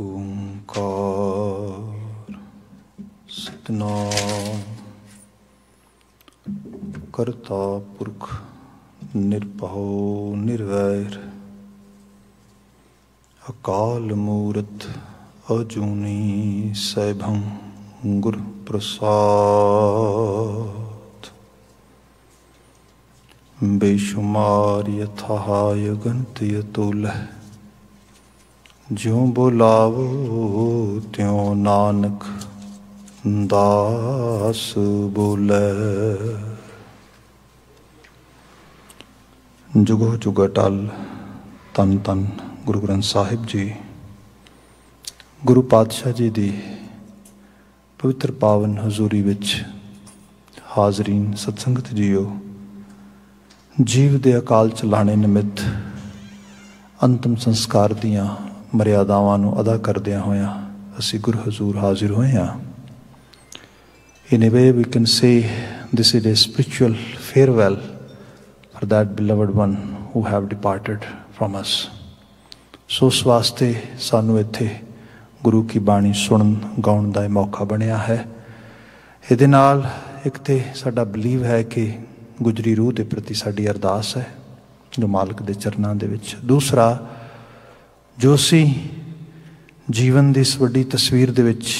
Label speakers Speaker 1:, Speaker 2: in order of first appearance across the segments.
Speaker 1: ਓੰਕਾਰ ਸਤਨਾਮ ਕਰਤਾ ਪੁਰਖ ਨਿਰਭਉ ਨਿਰਵੈਰ ਅਕਾਲ ਮੂਰਤ ਅਜੂਨੀ ਸੈਭੰ ਗੁਰ ਪ੍ਰਸਾਦ ਬੇਸ਼ੁਮਾਰ ਯਥਾ ਗਨਤਿ ਯਤੁਲਹਿ ਜਿਉ ਬੁਲਾਵੋ ਤਿਉ ਨਾਨਕ ਦਾਸ ਬੋਲੇ ਜੁਗੋ ਜੁਗਟਲ ਤਨ ਤਨ ਗੁਰੂ ਗ੍ਰੰਥ ਸਾਹਿਬ ਜੀ ਗੁਰੂ ਪਾਤਸ਼ਾਹ ਜੀ ਦੀ ਪਵਿੱਤਰ ਪਾਵਨ ਹਜ਼ੂਰੀ ਵਿੱਚ ਹਾਜ਼ਰੀਨ ਸਤਸੰਗਤ ਜੀਓ ਜੀਵ ਦੇ ਅਕਾਲ ਚਲਾਣੇ ਨਿਮਿਤ ਅੰਤਮ ਸੰਸਕਾਰ ਦੀਆਂ ਮਰਿਆਦਾਵਾਂ ਨੂੰ ਅਦਾ ਕਰਦਿਆਂ ਹੋਇਆਂ ਅਸੀਂ ਗੁਰ ਹਜ਼ੂਰ ਹਾਜ਼ਰ ਹੋਏ ਹਾਂ in a way we can say this is a spiritual farewell for that beloved one who have departed from us so ਸਵਾਸਤੇ ਸਾਨੂੰ ਇੱਥੇ ਗੁਰੂ ਕੀ ਬਾਣੀ ਸੁਣਨ ਗਾਉਣ ਦਾ ਮੌਕਾ ਬਣਿਆ ਹੈ ਇਹਦੇ ਨਾਲ ਇੱਕ ਤੇ ਸਾਡਾ ਬਲੀਵ ਹੈ ਕਿ ਗੁਜਰੀ ਰੂਹ ਦੇ ਪ੍ਰਤੀ ਸਾਡੀ ਅਰਦਾਸ ਹੈ ਜੋ ਮਾਲਕ ਦੇ ਚਰਨਾਂ ਦੇ ਵਿੱਚ ਦੂਸਰਾ ਜੋ ਸੀ ਜੀਵਨ ਦੀ ਇਸ ਵੱਡੀ ਤਸਵੀਰ ਦੇ ਵਿੱਚ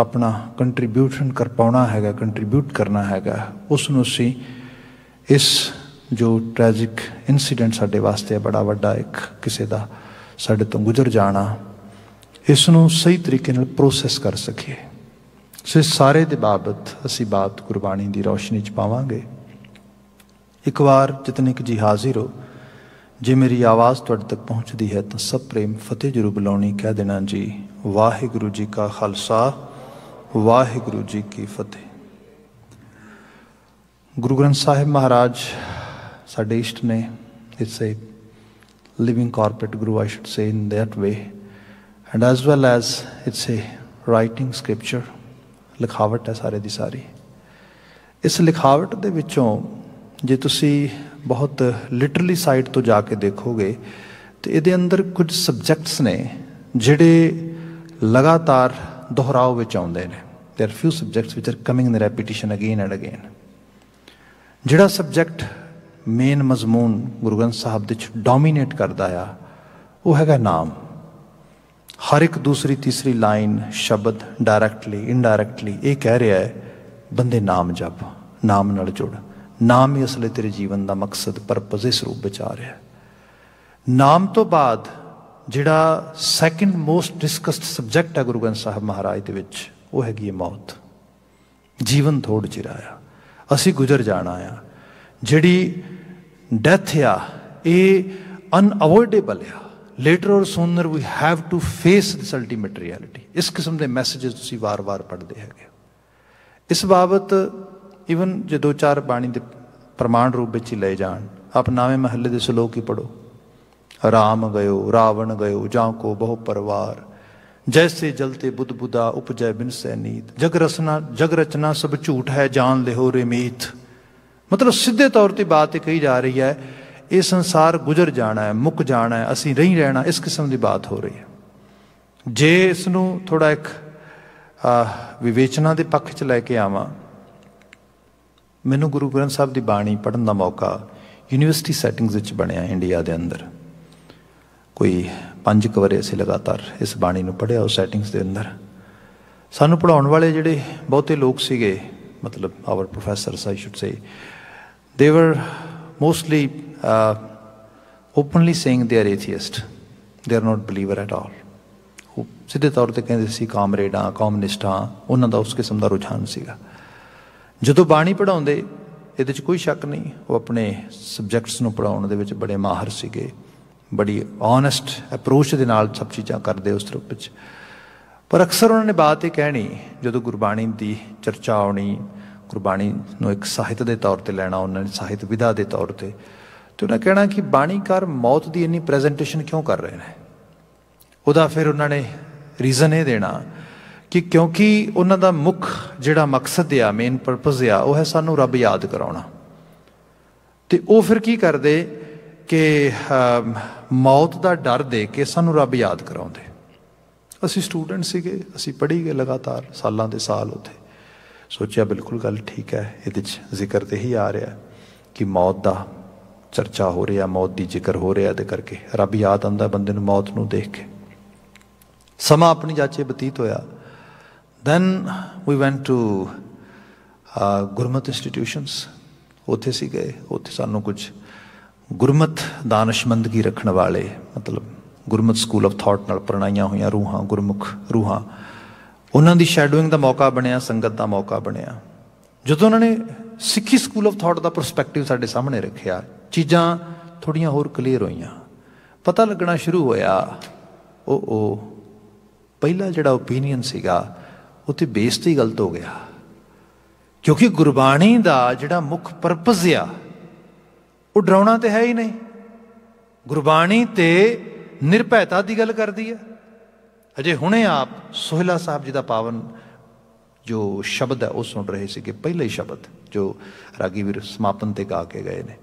Speaker 1: ਆਪਣਾ ਕੰਟਰੀਬਿਊਸ਼ਨ ਕਰ ਪਾਉਣਾ ਹੈਗਾ ਕੰਟਰੀਬਿਊਟ ਕਰਨਾ ਹੈਗਾ ਉਸ ਨੂੰ ਸੀ ਇਸ ਜੋ ਟ੍ਰੈਜਿਕ ਇਨਸੀਡੈਂਟ ਸਾਡੇ ਵਾਸਤੇ ਬੜਾ ਵੱਡਾ ਇੱਕ ਕਿਸੇ ਦਾ ਸਾਡੇ ਤੋਂ ਗੁਜ਼ਰ ਜਾਣਾ ਇਸ ਨੂੰ ਸਹੀ ਤਰੀਕੇ ਨਾਲ ਪ੍ਰੋਸੈਸ ਕਰ ਸਕੀਏ ਸੋ ਸਾਰੇ ਦੇ ਬਾਬਤ ਅਸੀਂ ਬਾਤ ਕੁਰਬਾਨੀ ਦੀ ਰੋਸ਼ਨੀ 'ਚ ਪਾਵਾਂਗੇ ਇੱਕ ਵਾਰ ਜਿਤਨੇ ਕਿ ਜੀ ਹਾਜ਼ਰ ਹੋ ਜੇ ਮੇਰੀ ਆਵਾਜ਼ ਤੁਹਾਡੇ ਤੱਕ ਪਹੁੰਚਦੀ ਹੈ ਤਾਂ ਸਭ ਪ੍ਰੇਮ ਫਤਿਹ ਜਰੂਰ ਬੁਲਾਉਣੀ ਕਹਿ ਦੇਣਾ ਜੀ ਵਾਹਿਗੁਰੂ ਜੀ ਕਾ ਖਾਲਸਾ ਵਾਹਿਗੁਰੂ ਜੀ ਕੀ ਫਤਿਹ ਗੁਰੂ ਗ੍ਰੰਥ ਸਾਹਿਬ ਮਹਾਰਾਜ ਸਾਡੇ ਇਸ਼ਟ ਨੇ ਇਸੇ living living guru I I say in in way and as well as as it's a writing ਲਿਖਾਵਟ ਹੈ ਸਾਰੇ ਦੀ ਸਾਰੀ ਇਸ ਲਿਖਾਵਟ ਦੇ ਵਿੱਚੋਂ ਜੇ ਤੁਸੀਂ ਬਹੁਤ ਲਿਟਰਲੀ ਸਾਈਡ ਤੋਂ ਜਾ ਕੇ ਦੇਖੋਗੇ ਤੇ ਇਹਦੇ ਅੰਦਰ ਕੁਝ ਸਬਜੈਕਟਸ ਨੇ ਜਿਹੜੇ ਲਗਾਤਾਰ ਦੁਹਰਾਓ ਵਿੱਚ ਆਉਂਦੇ ਨੇ देयर ਫਿਊ ਸਬਜੈਕਟਸ ਵਿਚ are coming in repetition again and again ਜਿਹੜਾ ਸਬਜੈਕਟ ਮੇਨ ਮਜ਼ਮੂਨ ਗੁਰੂ ਗ੍ਰੰਥ ਸਾਹਿਬ ਦੇ ਵਿੱਚ ਡੋਮੀਨੇਟ ਕਰਦਾ ਆ ਉਹ ਹੈਗਾ ਨਾਮ ਹਰ ਇੱਕ ਦੂਸਰੀ ਤੀਸਰੀ ਲਾਈਨ ਸ਼ਬਦ ਡਾਇਰੈਕਟਲੀ ਇਨਡਾਇਰੈਕਟਲੀ ਇਹ ਕਹਿ ਰਿਹਾ ਹੈ ਬੰਦੇ ਨਾਮ ਜਪ ਨਾਮ ਨਾਲ ਜੁੜ ਨਾਮ ਹੀ ਅਸਲੇ ਤੇਰੇ ਜੀਵਨ ਦਾ ਮਕਸਦ ਪਰਪਸ ਇਸ ਰੂਪ ਵਿੱਚ ਆ ਰਿਹਾ ਹੈ ਨਾਮ ਤੋਂ ਬਾਅਦ ਜਿਹੜਾ ਸੈਕਿੰਡ ਮੋਸਟ ਡਿਸਕਸਡ ਸਬਜੈਕਟ ਹੈ ਗੁਰੂ ਗ੍ਰੰਥ ਸਾਹਿਬ ਮਹਾਰਾਜ ਦੇ ਵਿੱਚ ਉਹ ਹੈਗੀ ਹੈ ਮੌਤ ਜੀਵਨ ਥੋੜ ਚਿਰ ਆ ਅਸੀਂ ਗੁਜ਼ਰ ਜਾਣਾ ਆ ਜਿਹੜੀ ਡੈਥ ਆ ਇਹ ਅਨਅਵੋਇਡੇਬਲ ਆ later or sooner we have to face this ultimate reality ਇਸ ਕਿਸਮ ਦੇ ਮੈਸੇजेस ਤੁਸੀਂ ਵਾਰ-ਵਾਰ ਪੜ੍ਹਦੇ ਹੈਗੇ ਇਸ ਬਾਬਤ ਇਵਨ ਜੇ ਦੋ ਚਾਰ ਬਾਣੀ ਦੇ ਪ੍ਰਮਾਣ ਰੂਪ ਵਿੱਚ ਹੀ ਲੈ ਜਾਣ ਆਪ ਨਾਵੇਂ ਮਹੱਲੇ ਦੇ ਸ਼ਲੋਕ ਹੀ ਪੜੋ ਰਾਮ ਗਇਓ ਰਾਵਣ ਗਇਓ ਜਾਂ ਕੋ ਬਹੁ ਪਰਵਾਰ ਜੈਸੇ ਜਲਤੇ ਬੁੱਧ ਬੁਦਾ ਉਪਜੈ ਬਿਨ ਸੈਨੀਤ ਜਗ ਰਸਨਾ ਜਗ ਰਚਨਾ ਸਭ ਝੂਠ ਹੈ ਜਾਣ ਲਿਓ ਰਮੀਤ ਮਤਲਬ ਸਿੱਧੇ ਤੌਰ ਤੇ ਬਾਤ ਇਹ ਕਹੀ ਜਾ ਰਹੀ ਹੈ ਇਹ ਸੰਸਾਰ ਗੁਜ਼ਰ ਜਾਣਾ ਹੈ ਮੁੱਕ ਜਾਣਾ ਹੈ ਅਸੀਂ ਨਹੀਂ ਰਹਿਣਾ ਇਸ ਕਿਸਮ ਦੀ ਬਾਤ ਹੋ ਰਹੀ ਹੈ ਜੇ ਇਸ ਨੂੰ ਥੋੜਾ ਇੱਕ ਵਿਵੇਚਨਾ ਦੇ ਪੱਖ 'ਚ ਲੈ ਕੇ ਆਵਾਂ ਮੈਨੂੰ ਗੁਰੂ ਗ੍ਰੰਥ ਸਾਹਿਬ ਦੀ ਬਾਣੀ ਪੜਨ ਦਾ ਮੌਕਾ ਯੂਨੀਵਰਸਿਟੀ ਸੈਟਿੰਗਸ ਵਿੱਚ ਬਣਿਆ ਇੰਡੀਆ ਦੇ ਅੰਦਰ ਕੋਈ 5 ਕਵਰੇ ਅਸੀਂ ਲਗਾਤਾਰ ਇਸ ਬਾਣੀ ਨੂੰ ਪੜਿਆ ਉਸ ਸੈਟਿੰਗਸ ਦੇ ਅੰਦਰ ਸਾਨੂੰ ਪੜਾਉਣ ਵਾਲੇ ਜਿਹੜੇ ਬਹੁਤੇ ਲੋਕ ਸੀਗੇ ਮਤਲਬ our professor I should say they were mostly openly saying they are atheist they are not believer at all ਉਹ ਸਿੱਧੇ ਤੌਰ ਤੇ ਕਹਿੰਦੇ ਸੀ ਕਾਮਰੇਡਾਂ ਕਮਿਊਨਿਸਟਾਂ ਉਹਨਾਂ ਦਾ ਉਸ ਕਿਸਮ ਦਾ ਰੁਝਾਨ ਸੀਗਾ ਜਦੋਂ ਬਾਣੀ ਪੜਾਉਂਦੇ ਇਹਦੇ 'ਚ ਕੋਈ ਸ਼ੱਕ ਨਹੀਂ ਉਹ ਆਪਣੇ ਸਬਜੈਕਟਸ ਨੂੰ ਪੜਾਉਣ ਦੇ ਵਿੱਚ ਬੜੇ ਮਾਹਰ ਸੀਗੇ ਬੜੀ ਓਨੈਸਟ ਅਪਰੋਚ ਦੇ ਨਾਲ ਸਭ ਚੀਜ਼ਾਂ ਕਰਦੇ ਉਸ ਤਰ੍ਹਾਂ ਵਿੱਚ ਪਰ ਅਕਸਰ ਉਹਨਾਂ ਨੇ ਬਾਤ ਇਹ ਕਹਿਣੀ ਜਦੋਂ ਗੁਰਬਾਣੀ ਦੀ ਚਰਚਾ ਆਉਣੀ ਗੁਰਬਾਣੀ ਨੂੰ ਇੱਕ ਸਾਹਿਤ ਦੇ ਤੌਰ ਤੇ ਲੈਣਾ ਉਹਨਾਂ ਨੇ ਸਾਹਿਤ ਵਿਧਾ ਦੇ ਤੌਰ ਤੇ ਤੇ ਉਹਨਾਂ ਕਹਿਣਾ ਕਿ ਬਾਣੀਕਾਰ ਮੌਤ ਦੀ ਇੰਨੀ ਪ੍ਰੈਜੈਂਟੇਸ਼ਨ ਕਿਉਂ ਕਰ ਰਹੇ ਨੇ ਉਹਦਾ ਫਿਰ ਉਹਨਾਂ ਨੇ ਰੀਜ਼ਨ ਇਹ ਦੇਣਾ ਕਿ ਕਿਉਂਕਿ ਉਹਨਾਂ ਦਾ ਮੁੱਖ ਜਿਹੜਾ ਮਕਸਦ ਆ ਮੇਨ ਪਰਪਸ ਆ ਉਹ ਹੈ ਸਾਨੂੰ ਰੱਬ ਯਾਦ ਕਰਾਉਣਾ ਤੇ ਉਹ ਫਿਰ ਕੀ ਕਰਦੇ ਕਿ ਮੌਤ ਦਾ ਡਰ ਦੇ ਕੇ ਸਾਨੂੰ ਰੱਬ ਯਾਦ ਕਰਾਉਂਦੇ ਅਸੀਂ ਸਟੂਡੈਂਟ ਸੀਗੇ ਅਸੀਂ ਪੜ੍ਹੀ ਗਏ ਲਗਾਤਾਰ ਸਾਲਾਂ ਦੇ ਸਾਲ ਉਥੇ ਸੋਚਿਆ ਬਿਲਕੁਲ ਗੱਲ ਠੀਕ ਹੈ ਇਹਦੇ 'ਚ ਜ਼ਿਕਰ ਤੇ ਹੀ ਆ ਰਿਹਾ ਕਿ ਮੌਤ ਦਾ ਚਰਚਾ ਹੋ ਰਿਹਾ ਮੌਤ ਦੀ ਜ਼ਿਕਰ ਹੋ ਰਿਹਾ ਤੇ ਕਰਕੇ ਰੱਬ ਯਾਦ ਆਉਂਦਾ ਬੰਦੇ ਨੂੰ ਮੌਤ ਨੂੰ ਦੇਖ ਕੇ ਸਮਾਂ ਆਪਣੀ ਜਾਚੇ ਬਤੀਤ ਹੋਇਆ then we went to Gurmat institutions ਉੱਥੇ ਸੀ ਗਏ ਉੱਥੇ ਸਾਨੂੰ ਕੁਝ ਗੁਰਮਤ ਦਾਨਿਸ਼ਮੰਦਗੀ ਰੱਖਣ ਵਾਲੇ ਮਤਲਬ ਗੁਰਮਤ ਸਕੂਲ ਆਫ ਥਾਟ ਨਾਲ ਪਰਣਾਈਆਂ ਹੋਈਆਂ ਰੂਹਾਂ ਗੁਰਮੁਖ ਰੂਹਾਂ ਉਹਨਾਂ ਦੀ ਸ਼ੈਡੋਇੰਗ ਦਾ ਮੌਕਾ ਬਣਿਆ ਸੰਗਤ ਦਾ ਮੌਕਾ ਬਣਿਆ ਜਦੋਂ ਉਹਨਾਂ ਨੇ ਸਿੱਖੀ ਸਕੂਲ ਆਫ ਥਾਟ ਦਾ ਪਰਸਪੈਕਟਿਵ ਸਾਡੇ ਸਾਹਮਣੇ ਰੱਖਿਆ ਚੀਜ਼ਾਂ ਥੋੜੀਆਂ ਹੋਰ ਕਲੀਅਰ ਹੋਈਆਂ ਪਤਾ ਲੱਗਣਾ ਸ਼ੁਰੂ ਹੋਇਆ ਉਹ ਉਹ ਪਹਿਲਾ ਜਿਹੜਾ ਓਪੀਨੀਅਨ ਸੀਗਾ ਉੱਥੇ ਬੇਇੱਜ਼ਤੀ ਗਲਤ ਹੋ ਗਿਆ ਕਿਉਂਕਿ ਗੁਰਬਾਣੀ ਦਾ ਜਿਹੜਾ ਮੁੱਖ ਪਰਪਸ ਆ ਉਹ ਡਰਾਉਣਾ ਤੇ ਹੈ ਹੀ ਨਹੀਂ ਗੁਰਬਾਣੀ ਤੇ ਨਿਰਭੈਤਾ ਦੀ ਗੱਲ ਕਰਦੀ ਹੈ ਅਜੇ ਹੁਣੇ ਆਪ ਸੋਹਿਲਾ ਸਾਹਿਬ ਜੀ ਦਾ ਪਾਵਨ ਜੋ ਸ਼ਬਦ ਹੈ ਉਹ ਸੁਣ ਰਹੇ ਸੀਗੇ ਪਹਿਲੇ ਸ਼ਬਦ ਜੋ ਰਾਗੀ ਵੀਰ ਸਮਾਪਨ ਤੇ ਗਾ ਕੇ ਗਏ ਨੇ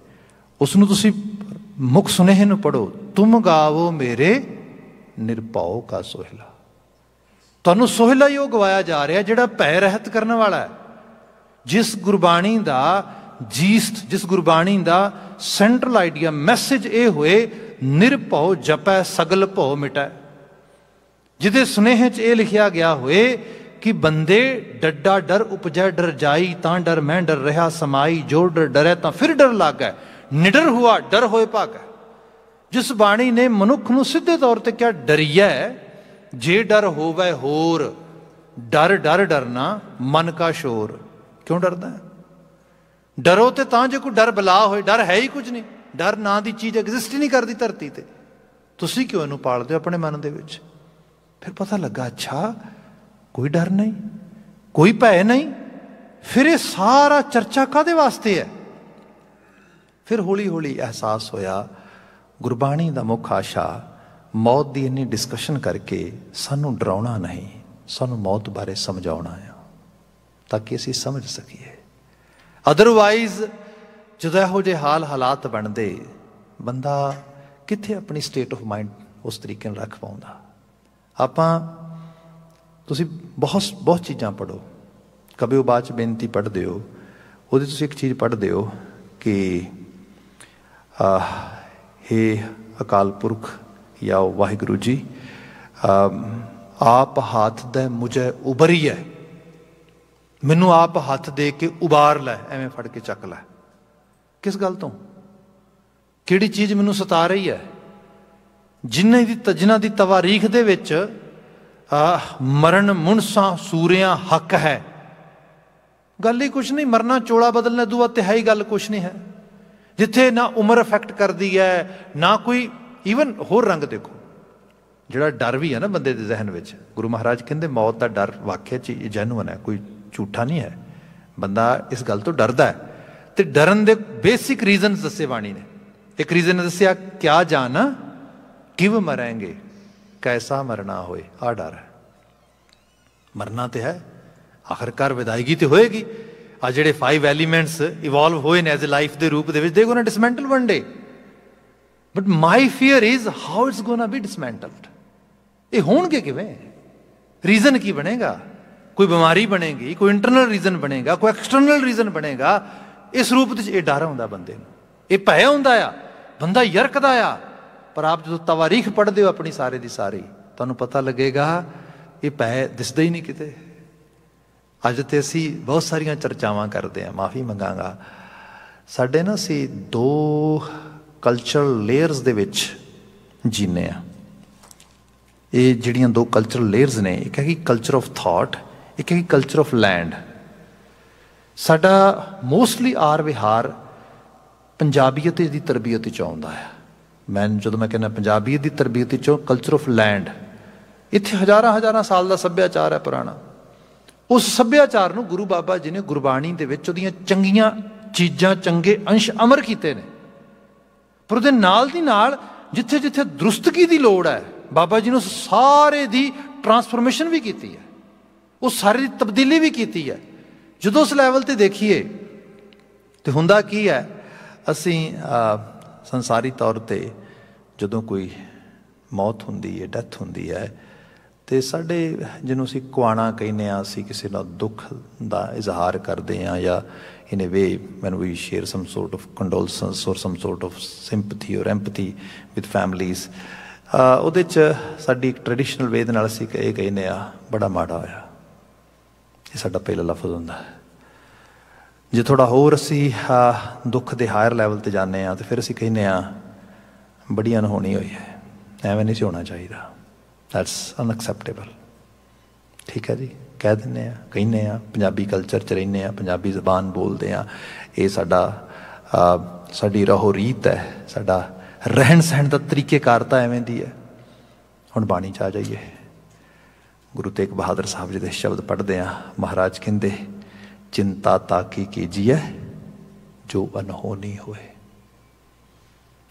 Speaker 1: ਉਸ ਨੂੰ ਤੁਸੀਂ ਮੁਖ ਸੁਨੇਹ ਨੂੰ ਪੜੋ ਤੁਮ ਗਾਵੋ ਮੇਰੇ ਨਿਰਭਉ ਕਾ ਸੋਹਿਲਾ ਤੁਹਾਨੂੰ ਸੋਹਿਲਾ ਯੋਗ ਵਾਇਆ ਜਾ ਰਿਹਾ ਜਿਹੜਾ ਭੈ ਰਹਿਤ ਕਰਨ ਵਾਲਾ ਹੈ ਜਿਸ ਗੁਰਬਾਣੀ ਦਾ ਜੀਸਟ ਜਿਸ ਗੁਰਬਾਣੀ ਦਾ ਸੈਂਟਰਲ ਆਈਡੀਆ ਮੈਸੇਜ ਇਹ ਹੋਏ ਨਿਰਭਉ ਜਪੈ ਸਗਲ ਭਉ ਮਿਟੈ ਜਿਹਦੇ ਸੁਨੇਹੇ 'ਚ ਇਹ ਲਿਖਿਆ ਗਿਆ ਹੋਏ ਕਿ ਬੰਦੇ ਡੱਡਾ ਡਰ ਉਪਜੈ ਡਰ ਜਾਈ ਤਾਂ ਡਰ ਮੈਂ ਡਰ ਰਿਹਾ ਸਮਾਈ ਜੋ ਡਰ ਡਰੈ ਤਾਂ ਫਿਰ ਡਰ ਲੱਗੈ ਨਿਡਰ ਹੁਆ ਡਰ ਹੋਏ ਭਾਗੈ ਜਿਸ ਬਾਣੀ ਨੇ ਮਨੁੱਖ ਨੂੰ ਸਿੱਧੇ ਤੌਰ ਤੇ ਕਿਹਾ ਡਰੀਐ ਜੇ ਡਰ ਹੋਵੇ ਹੋਰ ਡਰ ਡਰ ਡਰਨਾ ਮਨ ਕਾ ਸ਼ੋਰ ਕਿਉਂ ਡਰਦਾ ਡਰੋ ਤੇ ਤਾਂ ਜੇ ਕੋਈ ਡਰ ਬਲਾ ਹੋਏ ਡਰ ਹੈ ਹੀ ਕੁਝ ਨਹੀਂ ਡਰ ਨਾਂ ਦੀ ਚੀਜ਼ ਐਗਜ਼ਿਸਟ ਹੀ ਨਹੀਂ ਕਰਦੀ ਧਰਤੀ ਤੇ ਤੁਸੀਂ ਕਿਉਂ ਇਹਨੂੰ ਪਾਲਦੇ ਹੋ ਆਪਣੇ ਮਨ ਦੇ ਵਿੱਚ ਫਿਰ ਪਤਾ ਲੱਗਾ ਅੱਛਾ ਕੋਈ ਡਰ ਨਹੀਂ ਕੋਈ ਭੈ ਨਹੀਂ ਫਿਰ ਇਹ ਸਾਰਾ ਚਰਚਾ ਕਾਦੇ ਵਾਸਤੇ ਹੈ ਫਿਰ ਹੌਲੀ ਹੌਲੀ ਅਹਿਸਾਸ ਹੋਇਆ ਗੁਰਬਾਣੀ ਦਾ ਮੁੱਖ ਆਸ਼ਾ ਮੌਤ ਦੀ ਇੰਨੀ ਡਿਸਕਸ਼ਨ ਕਰਕੇ ਸਾਨੂੰ ਡਰਾਉਣਾ ਨਹੀਂ ਸਾਨੂੰ ਮੌਤ ਬਾਰੇ ਸਮਝਾਉਣਾ ਹੈ ਤਾਂ ਕਿ ਅਸੀਂ ਸਮਝ ਸਕੀਏ ਅਦਰਵਾਇਜ਼ ਜਦੋਂ ਇਹੋ ਜਿਹੇ ਹਾਲ ਹਾਲਾਤ ਬਣਦੇ ਬੰਦਾ ਕਿੱਥੇ ਆਪਣੀ ਸਟੇਟ ਆਫ ਮਾਈਂਡ ਉਸ ਤਰੀਕੇ ਨਾਲ ਰੱਖ ਪਾਉਂਦਾ ਆਪਾਂ ਤੁਸੀਂ ਬਹੁਤ ਬਹੁਤ ਚੀਜ਼ਾਂ ਪੜੋ ਕਦੇ ਉਹ ਬਾਅਦ ਚ ਬੇਨਤੀ ਪੜਦੇ ਹੋ ਉਹਦੇ ਤੁਸੀਂ ਇੱਕ ਚੀਜ਼ ਪੜਦੇ ਹੋ ਕਿ ਆਹ हे ਅਕਾਲ ਪੁਰਖ ਜਾਂ ਵਾਹਿਗੁਰੂ ਜੀ ਆਪ ਹੱਥ ਦੇ ਮੁਝੇ ਉਬਰੀਏ ਮੈਨੂੰ ਆਪ ਹੱਥ ਦੇ ਕੇ ਉਬਾਰ ਲੈ ਐਵੇਂ ਫੜ ਕੇ ਚੱਕ ਲੈ ਕਿਸ ਗੱਲ ਤੋਂ ਕਿਹੜੀ ਚੀਜ਼ ਮੈਨੂੰ ਸਤਾ ਰਹੀ ਹੈ ਜਿਨ੍ਹਾਂ ਦੀ ਤਜਨਾ ਦੀ ਤਵਾਰੀਖ ਦੇ ਵਿੱਚ ਮਰਨ ਮੁਨਸਾ ਸੂਰਿਆਂ ਹੱਕ ਹੈ ਗੱਲ ਹੀ ਕੁਛ ਨਹੀਂ ਮਰਨਾ ਚੋਲਾ ਬਦਲਣਾ ਦੂਆ ਤਿਹਾਈ ਗੱਲ ਕੁਛ ਨਹੀਂ ਹੈ ਜਿੱਥੇ ਨਾ ਉਮਰ ਅਫੈਕਟ ਕਰਦੀ ਹੈ ਨਾ ਕੋਈ ਈਵਨ ਹੋਰ ਰੰਗ ਦੇਖੋ ਜਿਹੜਾ ਡਰ ਵੀ ਹੈ ਨਾ ਬੰਦੇ ਦੇ ਜ਼ਿਹਨ ਵਿੱਚ ਗੁਰੂ ਮਹਾਰਾਜ ਕਹਿੰਦੇ ਮੌਤ ਦਾ ਡਰ ਵਾਕਿਆ ਚ ਜੈਨੂਨ ਹੈ ਕੋਈ ਝੂਠਾ ਨਹੀਂ ਹੈ ਬੰਦਾ ਇਸ ਗੱਲ ਤੋਂ ਡਰਦਾ ਹੈ ਤੇ ਡਰਨ ਦੇ ਬੇਸਿਕ ਰੀਜ਼ਨਸ ਦੱਸੇ ਬਾਣੀ ਨੇ ਇੱਕ ਰੀਜ਼ਨ ਦੱਸਿਆ ਕਿਆ ਜਾਣਾ ਕਿਵ ਮਰਾਂਗੇ ਕੈਸਾ ਮਰਨਾ ਹੋਏ ਆ ਡਰ ਹੈ ਮਰਨਾ ਤੇ ਹੈ ਆਖਰਕਾਰ ਵਿਦਾਇਗੀ ਤੇ ਹੋਏਗੀ ਆ ਜਿਹੜੇ 5 ਐਲੀਮੈਂਟਸ ਇਵੋਲਵ ਹੋਏ ਨੇ ਐਜ਼ ਅ ਲਾਈਫ ਦੇ ਰੂਪ ਦੇ ਵਿੱਚ ਦੇਖੋ ਨਾ dismantle one day but my fear is how it's gonna be dismantled ਇਹ ਹੋਣਗੇ ਕਿਵੇਂ ਰੀਜ਼ਨ ਕੀ ਬਣੇਗਾ ਕੋਈ ਬਿਮਾਰੀ ਬਣੇਗੀ ਕੋਈ ਇੰਟਰਨਲ ਰੀਜ਼ਨ ਬਣੇਗਾ ਕੋਈ ਐਕਸਟਰਨਲ ਰੀਜ਼ਨ ਬਣੇਗਾ ਇਸ ਰੂਪ ਵਿੱਚ ਇਹ ਡਰ ਹੁੰਦਾ ਬੰਦੇ ਨੂੰ ਇਹ ਭੈ ਹੁੰਦਾ ਆ ਬੰਦਾ ਯਰਕਦਾ ਆ ਪਰ ਆਪ ਜਦੋਂ ਤਵਾਰੀਖ ਪੜ੍ਹਦੇ ਹੋ ਆਪਣੀ ਸਾਰੇ ਦੀ ਸਾਰੀ ਤੁਹਾਨੂੰ ਪਤਾ ਲੱਗੇਗਾ ਇਹ ਭੈ ਦਿਸਦਾ ਹੀ ਨਹੀਂ ਕਿਤੇ ਅੱਜ ਤੇ ਅਸੀਂ ਬਹੁਤ ਸਾਰੀਆਂ ਚਰਚਾਵਾਂ ਕਰਦੇ ਆ ਮਾਫੀ ਮੰਗਾਗਾ ਸਾਡੇ ਨਾ ਸੀ ਦੋ ਕਲਚਰਲ ਲੇਅਰਸ ਦੇ ਵਿੱਚ ਜੀਨੇ ਆ ਇਹ ਜਿਹੜੀਆਂ ਦੋ ਕਲਚਰਲ ਲੇਅਰਸ ਨੇ ਇੱਕ ਹੈ ਕਿ ਕਲਚਰ ਆਫ ਥਾਟ ਇੱਕ ਹੈ ਕਿ ਕਲਚਰ ਆਫ ਲੈਂਡ ਸਾਡਾ ਮੋਸਟਲੀ ਆਰ ਵਿਹਾਰ ਪੰਜਾਬੀਅਤ ਦੀ ਤਰਬੀਅਤ ਚ ਆਉਂਦਾ ਹੈ ਮੈਂ ਜਦੋਂ ਮੈਂ ਕਹਿੰਦਾ ਪੰਜਾਬੀਅਤ ਦੀ ਤਰਬੀਅਤ ਚੋਂ ਕਲਚਰ ਆਫ ਲੈਂਡ ਇੱਥੇ ਹਜ਼ਾਰਾਂ ਹਜ਼ਾਰਾਂ ਸਾਲ ਦਾ ਸੱਭਿਆਚਾਰ ਹੈ ਪੁਰਾਣਾ ਉਸ ਸੱਭਿਆਚਾਰ ਨੂੰ ਗੁਰੂ ਬਾਬਾ ਜੀ ਨੇ ਗੁਰਬਾਣੀ ਦੇ ਵਿੱਚ ਉਹਦੀਆਂ ਚੰਗੀਆਂ ਚੀਜ਼ਾਂ ਚੰਗੇ ਅੰਸ਼ ਅਮਰ ਕੀਤੇ ਨੇ ਪਰ ਉਹਦੇ ਨਾਲ ਦੀ ਨਾਲ ਜਿੱਥੇ ਜਿੱਥੇ ਦਰੁਸਤਗੀ ਦੀ ਲੋੜ ਹੈ ਬਾਬਾ ਜੀ ਨੇ ਸਾਰੇ ਦੀ ਟਰਾਂਸਫਰਮੇਸ਼ਨ ਵੀ ਕੀਤੀ ਹੈ ਉਹ ਸਾਰੇ ਦੀ ਤਬਦੀਲੀ ਵੀ ਕੀਤੀ ਹੈ ਜਦੋਂ ਉਸ ਲੈਵਲ ਤੇ ਦੇਖੀਏ ਤੇ ਹੁੰਦਾ ਕੀ ਹੈ ਅਸੀਂ ਸੰਸਾਰੀ ਤੌਰ ਤੇ ਜਦੋਂ ਕੋਈ ਮੌਤ ਹੁੰਦੀ ਹੈ ਡੈਥ ਹੁੰਦੀ ਹੈ ਤੇ ਸਾਡੇ ਜਿਹਨੂੰ ਅਸੀਂ ਕੁਆਣਾ ਕਹਿੰਨੇ ਆ ਅਸੀਂ ਕਿਸੇ ਨਾਲ ਦੁੱਖ ਦਾ ਇਜ਼ਹਾਰ ਕਰਦੇ ਆ ਜਾਂ in a way when we share some sort of condolence or some sort of sympathy or empathy with families uh, ਉਹਦੇ ਚ ਸਾਡੀ ਇੱਕ ਟ੍ਰੈਡੀਸ਼ਨਲ ਵੇ ਦੇ ਨਾਲ ਅਸੀਂ ਇਹ ਕਹਿੰਦੇ ਆ ਬੜਾ ਮਾੜਾ ਹੋਇਆ ਇਹ ਸਾਡਾ ਪਹਿਲਾ ਲਫ਼ਜ਼ ਹੁੰਦਾ ਹੈ ਜੇ ਥੋੜਾ ਹੋਰ ਅਸੀਂ ਦੁੱਖ ਦੇ ਹਾਇਰ ਲੈਵਲ ਤੇ ਜਾਂਦੇ ਆ ਤੇ ਫਿਰ ਅਸੀਂ ਕਹਿੰਦੇ ਆ ਬੜੀ ਅਨਹੋਣੀ ਹੋਈ ਹੈ ਐਵੇਂ ਨਹੀਂ ਹੋਣਾ ਚਾਹੀਦਾ ਦੈਟਸ ਅਨਐਕਸੈਪਟੇਬਲ ਠੀਕ ਹੈ ਜੀ ਕਹਿ ਦਿੰਨੇ ਆ ਕਹਿੰਨੇ ਆ ਪੰਜਾਬੀ ਕਲਚਰ 'ਚ ਰਹਿੰਨੇ ਆ ਪੰਜਾਬੀ ਜ਼ਬਾਨ ਬੋਲਦੇ ਆ ਇਹ ਸਾਡਾ ਸਾਡੀ ਰਹੋ ਰੀਤ ਹੈ ਸਾਡਾ ਰਹਿਣ ਸਹਿਣ ਦਾ ਤਰੀਕੇ ਕਰਤਾ ਐਵੇਂ ਦੀ ਹੈ ਹੁਣ ਬਾਣੀ 'ਚ ਆ ਜਾਈਏ ਗੁਰੂ ਤੇਗ ਬਹਾਦਰ ਸਾਹਿਬ ਜੀ ਦੇ ਸ਼ਬਦ ਪੜ੍ਹਦੇ ਆ ਮਹਾਰਾਜ ਕਹਿੰਦੇ ਚਿੰਤਾ ਤਾਕੀ ਕੀਜੀਏ ਜੋ ਅਨਹੋਨੀ ਹੋਏ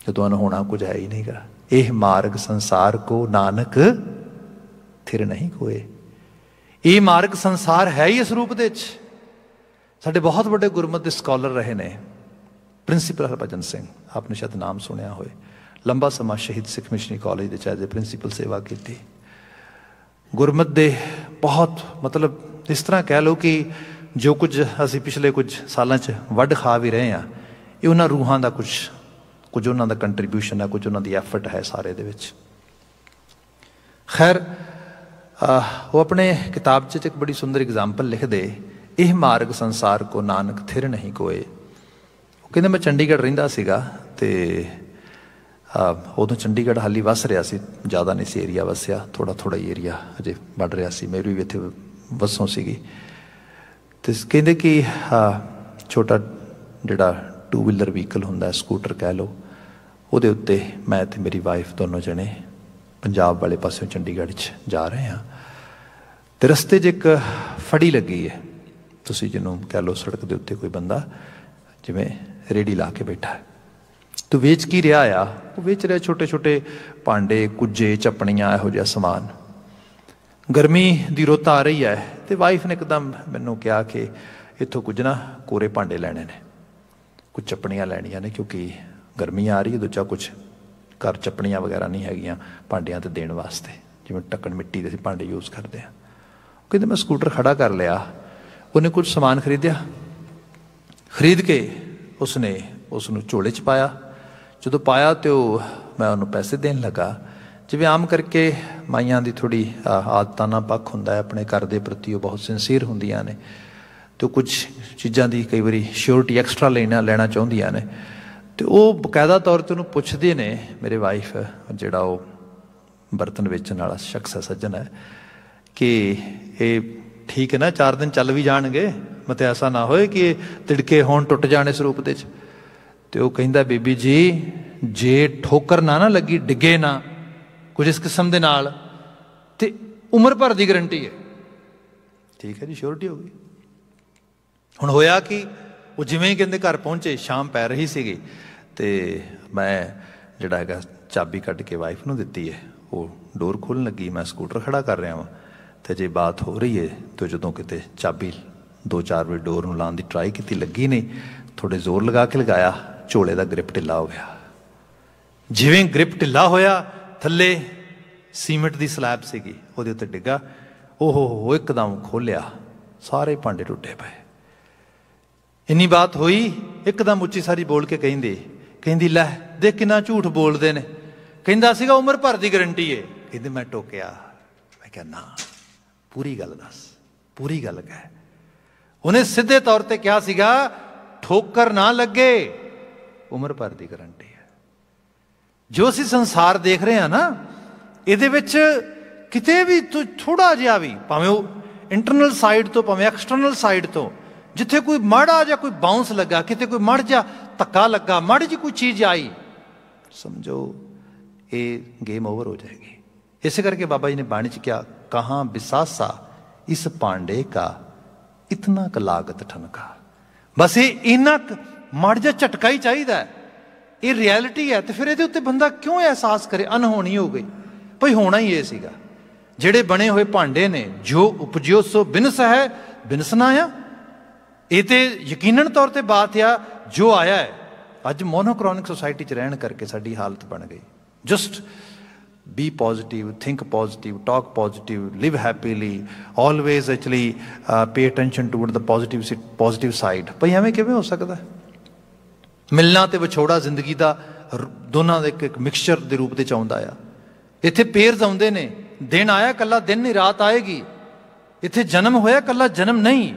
Speaker 1: ਜਦੋਂ ਅਨਹੋਣਾ ਕੁਝ ਹੈ ਹੀ ਨਹੀਂਗਾ ਇਹ ਮਾਰਗ ਸੰਸਾਰ ਕੋ ਨਾਨਕ ਥਿਰ ਨਹੀਂ ਕੋਏ ਇਹ ਮਾਰਗ ਸੰਸਾਰ ਹੈ ਹੀ ਇਸ ਰੂਪ ਦੇ ਵਿੱਚ ਸਾਡੇ ਬਹੁਤ ਵੱਡੇ ਗੁਰਮਤ ਦੇ ਸਕਾਲਰ ਰਹੇ ਨੇ ਪ੍ਰਿੰਸੀਪਲ ਹਰਭਜਨ ਸਿੰਘ ਆਪਨੇ ਸ਼ਾਇਦ ਨਾਮ ਸੁਣਿਆ ਹੋਵੇ ਲੰਬਾ ਸਮਾਂ ਸ਼ਹੀਦ ਸਿੱਖ ਮਿਸ਼ਨਰੀ ਕਾਲਜ ਦੇ ਚਾਹੇ ਪ੍ਰਿੰਸੀਪਲ ਸੇਵਾ ਕੀਤੀ ਗੁਰਮਤ ਦੇ ਬਹੁਤ ਮਤਲਬ ਇਸ ਤਰ੍ਹਾਂ ਕਹਿ ਲਓ ਕਿ ਜੋ ਕੁਝ ਅਸੀਂ ਪਿਛਲੇ ਕੁਝ ਸਾਲਾਂ 'ਚ ਵੱਡ ਖਾ ਵੀ ਰਹੇ ਆ ਇਹ ਉਹਨਾਂ ਰੂਹਾਂ ਦਾ ਕੁਝ ਕੁਝ ਉਹਨਾਂ ਦਾ ਕੰਟਰੀਬਿਊਸ਼ਨ ਹੈ ਕੁਝ ਉਹਨਾਂ ਦੀ ਐਫਰਟ ਹੈ ਸਾਰੇ ਦੇ ਵਿੱਚ ਖੈਰ ਉਹ ਆਪਣੇ ਕਿਤਾਬ 'ਚ ਇੱਕ ਬੜੀ ਸੁੰਦਰ ਐਗਜ਼ਾਮਪਲ ਲਿਖਦੇ ਇਹ ਮਾਰਗ ਸੰਸਾਰ ਕੋ ਨਾਨਕ ਥਿਰ ਨਹੀਂ ਕੋਏ ਉਹ ਕਹਿੰਦੇ ਮੈਂ ਚੰਡੀਗੜ੍ਹ ਰਹਿੰਦਾ ਸੀਗਾ ਤੇ ਉਦੋਂ ਚੰਡੀਗੜ੍ਹ ਹਾਲੀ ਵਸ ਰਿਹਾ ਸੀ ਜ਼ਿਆਦਾ ਨਹੀਂ ਸੀ ਏਰੀਆ ਵਸਿਆ ਥੋੜਾ ਥੋੜਾ ਹੀ ਏਰੀਆ ਅਜੇ ਵੱਧ ਰਿਹਾ ਸੀ ਮੇਰੀ ਵੀ ਇੱਥੇ ਵਸੋਂ ਸੀਗੀ ਤੇ ਕਹਿੰਦੇ ਕਿ ਛੋਟਾ ਜਿਹੜਾ ਟੂ ਵੀਲਰ ਵਹੀਕਲ ਹੁੰਦਾ ਸਕੂਟਰ ਕਹਿ ਲਓ ਉਹਦੇ ਉੱਤੇ ਮੈਂ ਤੇ ਮੇਰੀ ਵਾਈਫ ਦੋਨੋਂ ਜਣੇ ਪੰਜਾਬ ਵਾਲੇ ਪਾਸਿਓਂ ਚੰਡੀਗੜ੍ਹ 'ਚ ਜਾ ਰਹੇ ਹਾਂ ਤੇ ਰਸਤੇ 'ਚ ਇੱਕ ਫੜੀ ਲੱਗੀ ਹੈ ਤੁਸੀਂ ਜਿਹਨੂੰ ਕਹ ਲੋ ਸੜਕ ਦੇ ਉੱਤੇ ਕੋਈ ਬੰਦਾ ਜਿਵੇਂ ਰੇੜੀ ਲਾ ਕੇ ਬੈਠਾ ਹੈ ਤੂੰ ਵੇਚ ਕੀ ਰਿਹਾ ਆ ਉਹ ਵੇਚ ਰਿਹਾ ਛੋਟੇ ਛੋਟੇ ਭਾਂਡੇ ਕੁੱਜੇ ਚਪਣੀਆਂ ਇਹੋ ਜਿਹਾ ਸਮਾਨ ਗਰਮੀ ਦੀ ਰੁੱਤ ਆ ਰਹੀ ਹੈ ਤੇ ਵਾਈਫ ਨੇ ਇੱਕਦਮ ਮੈਨੂੰ ਕਿਹਾ ਕਿ ਇੱਥੋਂ ਕੁਝ ਨਾ ਕੋਰੇ ਭਾਂਡੇ ਲੈਣੇ ਨੇ ਕੁਝ ਚਪਣੀਆਂ ਲੈਣੀਆਂ ਨੇ ਕਿਉਂਕਿ ਗਰਮੀ ਆ ਰਹੀ ਹੈ ਦੂਜਾ ਕੁਝ ਘਰ ਚੱਪਣੀਆਂ ਵਗੈਰਾ ਨਹੀਂ ਹੈਗੀਆਂ ਭਾਂਡਿਆਂ ਤੇ ਦੇਣ ਵਾਸਤੇ ਜਿਵੇਂ ਟੱਕਣ ਮਿੱਟੀ ਦੇ ਅਸੀਂ ਭਾਂਡੇ ਯੂਜ਼ ਕਰਦੇ ਆ ਕਹਿੰਦੇ ਮੈਂ ਸਕੂਟਰ ਖੜਾ ਕਰ ਲਿਆ ਉਹਨੇ ਕੁਝ ਸਮਾਨ ਖਰੀਦਿਆ ਖਰੀਦ ਕੇ ਉਸਨੇ ਉਸ ਨੂੰ ਝੋਲੇ 'ਚ ਪਾਇਆ ਜਦੋਂ ਪਾਇਆ ਤੇ ਉਹ ਮੈਂ ਉਹਨੂੰ ਪੈਸੇ ਦੇਣ ਲੱਗਾ ਜਿਵੇਂ ਆਮ ਕਰਕੇ ਮਾਈਆਂ ਦੀ ਥੋੜੀ ਆਦਤਾਂ ਨਾਲ ਪੱਖ ਹੁੰਦਾ ਹੈ ਆਪਣੇ ਘਰ ਦੇ ਪ੍ਰਤੀ ਉਹ ਬਹੁਤ ਸਿੰਸੀਅਰ ਹੁੰਦੀਆਂ ਨੇ ਤੇ ਕੁਝ ਚੀਜ਼ਾਂ ਦੀ ਕਈ ਵਾਰੀ ਸ਼ੋਰਟੀ ਐਕਸਟਰਾ ਲੈਣਾ ਲੈਣਾ ਚਾਹੁੰਦੀਆਂ ਨੇ ਤੇ ਉਹ ਬਕਾਇਦਾ ਤੌਰ ਤੇ ਉਹਨੂੰ ਪੁੱਛਦੇ ਨੇ ਮੇਰੇ ਵਾਈਫ ਜਿਹੜਾ ਉਹ ਬਰਤਨ ਵੇਚਣ ਵਾਲਾ ਸ਼ਖਸ ਹੈ ਸੱਜਣ ਹੈ ਕਿ ਇਹ ਠੀਕ ਹੈ ਨਾ ਚਾਰ ਦਿਨ ਚੱਲ ਵੀ ਜਾਣਗੇ ਮਤੇ ਐਸਾ ਨਾ ਹੋਏ ਕਿ ਤਿੜਕੇ ਹੋਣ ਟੁੱਟ ਜਾਣੇ ਸਰੂਪ ਦੇ ਚ ਤੇ ਉਹ ਕਹਿੰਦਾ ਬੀਬੀ ਜੀ ਜੇ ਠੋਕਰ ਨਾ ਨਾ ਲੱਗੀ ਡਿੱਗੇ ਨਾ ਕੁਝ ਇਸ ਕਿਸਮ ਦੇ ਨਾਲ ਤੇ ਉਮਰ ਭਰ ਦੀ ਗਰੰਟੀ ਹੈ ਠੀਕ ਹੈ ਜੀ ਸ਼ੋਰਟੀ ਹੋ ਗਈ ਹੁਣ ਹੋਇਆ ਕਿ ਉਹ ਜਿਵੇਂ ਕਹਿੰਦੇ ਘਰ ਪਹੁੰਚੇ ਸ਼ਾਮ ਪੈ ਰਹੀ ਸੀਗੀ ਤੇ ਮੈਂ ਜਿਹੜਾ ਹੈਗਾ ਚਾਬੀ ਕੱਢ ਕੇ ਵਾਈਫ ਨੂੰ ਦਿੱਤੀ ਹੈ ਉਹ ਡੋਰ ਖੋਲਣ ਲੱਗੀ ਮੈਂ ਸਕੂਟਰ ਖੜਾ ਕਰ ਰਿਹਾ ਹਾਂ ਤੇ ਜੇ ਬਾਤ ਹੋ ਰਹੀ ਹੈ ਤੇ ਜਦੋਂ ਕਿਤੇ ਚਾਬੀ ਦੋ ਚਾਰ ਵਾਰ ਡੋਰ ਨੂੰ ਲਾਉਣ ਦੀ ਟਰਾਈ ਕੀਤੀ ਲੱਗੀ ਨਹੀਂ ਥੋੜੇ ਜ਼ੋਰ ਲਗਾ ਕੇ ਲਗਾਇਆ ਝੋਲੇ ਦਾ ਗ੍ਰਿਪ ਢਿੱਲਾ ਹੋ ਗਿਆ ਜਿਵੇਂ ਗ੍ਰਿਪ ਢਿੱਲਾ ਹੋਇਆ ਥੱਲੇ ਸੀਮੈਂਟ ਦੀ ਸਲੈਬ ਸੀਗੀ ਉਹਦੇ ਉੱਤੇ ਡਿੱਗਾ ਓਹੋ ਹੋ ਇੱਕਦਮ ਖੋਲਿਆ ਸਾਰੇ ਭਾਂਡੇ ਟੁੱਟੇ ਪਏ ਇੰਨੀ ਬਾਤ ਹੋਈ ਇੱਕਦਮ ਉੱਚੀ ਸਾਰੀ ਬੋਲ ਕੇ ਕਹਿੰਦੇ ਕਹਿੰਦੀ ਲੈ ਦੇ ਕਿੰਨਾ ਝੂਠ ਬੋਲਦੇ ਨੇ ਕਹਿੰਦਾ ਸੀਗਾ ਉਮਰ ਭਰ ਦੀ ਗਾਰੰਟੀ ਏ ਕਹਿੰਦੇ ਮੈਂ ਟੋਕਿਆ ਮੈਂ ਕਿਹਾ ਨਾ ਪੂਰੀ ਗੱਲ ਦੱਸ ਪੂਰੀ ਗੱਲ ਕਹਿ ਉਹਨੇ ਸਿੱਧੇ ਤੌਰ ਤੇ ਕਿਹਾ ਸੀਗਾ ਠੋਕਰ ਨਾ ਲੱਗੇ ਉਮਰ ਭਰ ਦੀ ਗਾਰੰਟੀ ਹੈ ਜੋ ਅਸੀਂ ਸੰਸਾਰ ਦੇਖ ਰਹੇ ਹਾਂ ਨਾ ਇਹਦੇ ਵਿੱਚ ਕਿਤੇ ਵੀ ਥੋੜਾ ਜਿਹਾ ਵੀ ਭਾਵੇਂ ਉਹ ਇੰਟਰਨਲ ਸਾਈਡ ਤੋਂ ਭਾਵੇਂ ਐਕਸਟਰਨਲ ਸਾਈਡ ਤੋਂ ਜਿੱਥੇ ਕੋਈ ਮੜਾ ਜਾਂ ਕੋਈ ਬਾਉਂਸ ਲੱਗਾ ਕਿਤੇ ਕੋਈ ਮੜ ਜਾ ਧੱਕਾ ਲੱਗਾ ਮੜ ਜੀ ਕੋਈ ਚੀਜ਼ ਆਈ ਸਮਝੋ ਇਹ ਗੇਮ ਓਵਰ ਹੋ ਜਾਏਗੀ ਇਸੇ ਕਰਕੇ ਬਾਬਾ ਜੀ ਨੇ ਬਾਣੀ ਚ ਕਿਹਾ ਕਹਾ ਵਿਸਾਸਾ ਇਸ ਪਾਂਡੇ ਕਾ ਇਤਨਾ ਕ ਲਾਗਤ ਠਨਕਾ ਬਸ ਇਹ ਇਨਕ ਮੜ ਜਾ ਝਟਕਾ ਹੀ ਚਾਹੀਦਾ ਇਹ ਰਿਐਲਿਟੀ ਹੈ ਤੇ ਫਿਰ ਇਹਦੇ ਉੱਤੇ ਬੰਦਾ ਕਿਉਂ ਅਹਿਸਾਸ ਕਰੇ ਅਨਹੋਣੀ ਹੋ ਗਈ ਭਈ ਹੋਣਾ ਹੀ ਇਹ ਸੀਗਾ ਜਿਹੜੇ ਬਣੇ ਹੋਏ ਭਾਂਡੇ ਨੇ ਜੋ ਉਪਜਿਓ ਸੋ ਬਿਨਸ ਹੈ ਬਿਨਸਨਾ ਆ ਇਹ ਤੇ ਯਕੀਨਨ ਤੌਰ ਤੇ ਬਾਤ ਆ ਜੋ ਆਇਆ ਹੈ ਅੱਜ ਮੋਨੋਕ੍ਰੋਨਿਕ ਸੋਸਾਇਟੀ 'ਚ ਰਹਿਣ ਕਰਕੇ ਸਾਡੀ ਹਾਲਤ ਬਣ ਗਈ just be positive think positive talk positive live happily always actually pay attention toward the positive positive side ਭਈ ਐਵੇਂ ਕਿਵੇਂ ਹੋ ਸਕਦਾ ਮਿਲਣਾ ਤੇ ਵਿਛੋੜਾ ਜ਼ਿੰਦਗੀ ਦਾ ਦੋਨਾਂ ਦਾ ਇੱਕ ਇੱਕ ਮਿਕਸਚਰ ਦੇ ਰੂਪ ਤੇ ਚਾਉਂਦਾ ਆ ਇੱਥੇ ਪੇਰ ਆਉਂਦੇ ਨੇ ਦਿਨ ਆਇਆ ਕੱਲਾ ਦਿਨ ਨਹੀਂ ਰਾਤ ਆਏਗੀ ਇੱਥੇ ਜਨਮ ਹੋਇਆ ਕੱਲਾ ਜਨਮ ਨਹੀਂ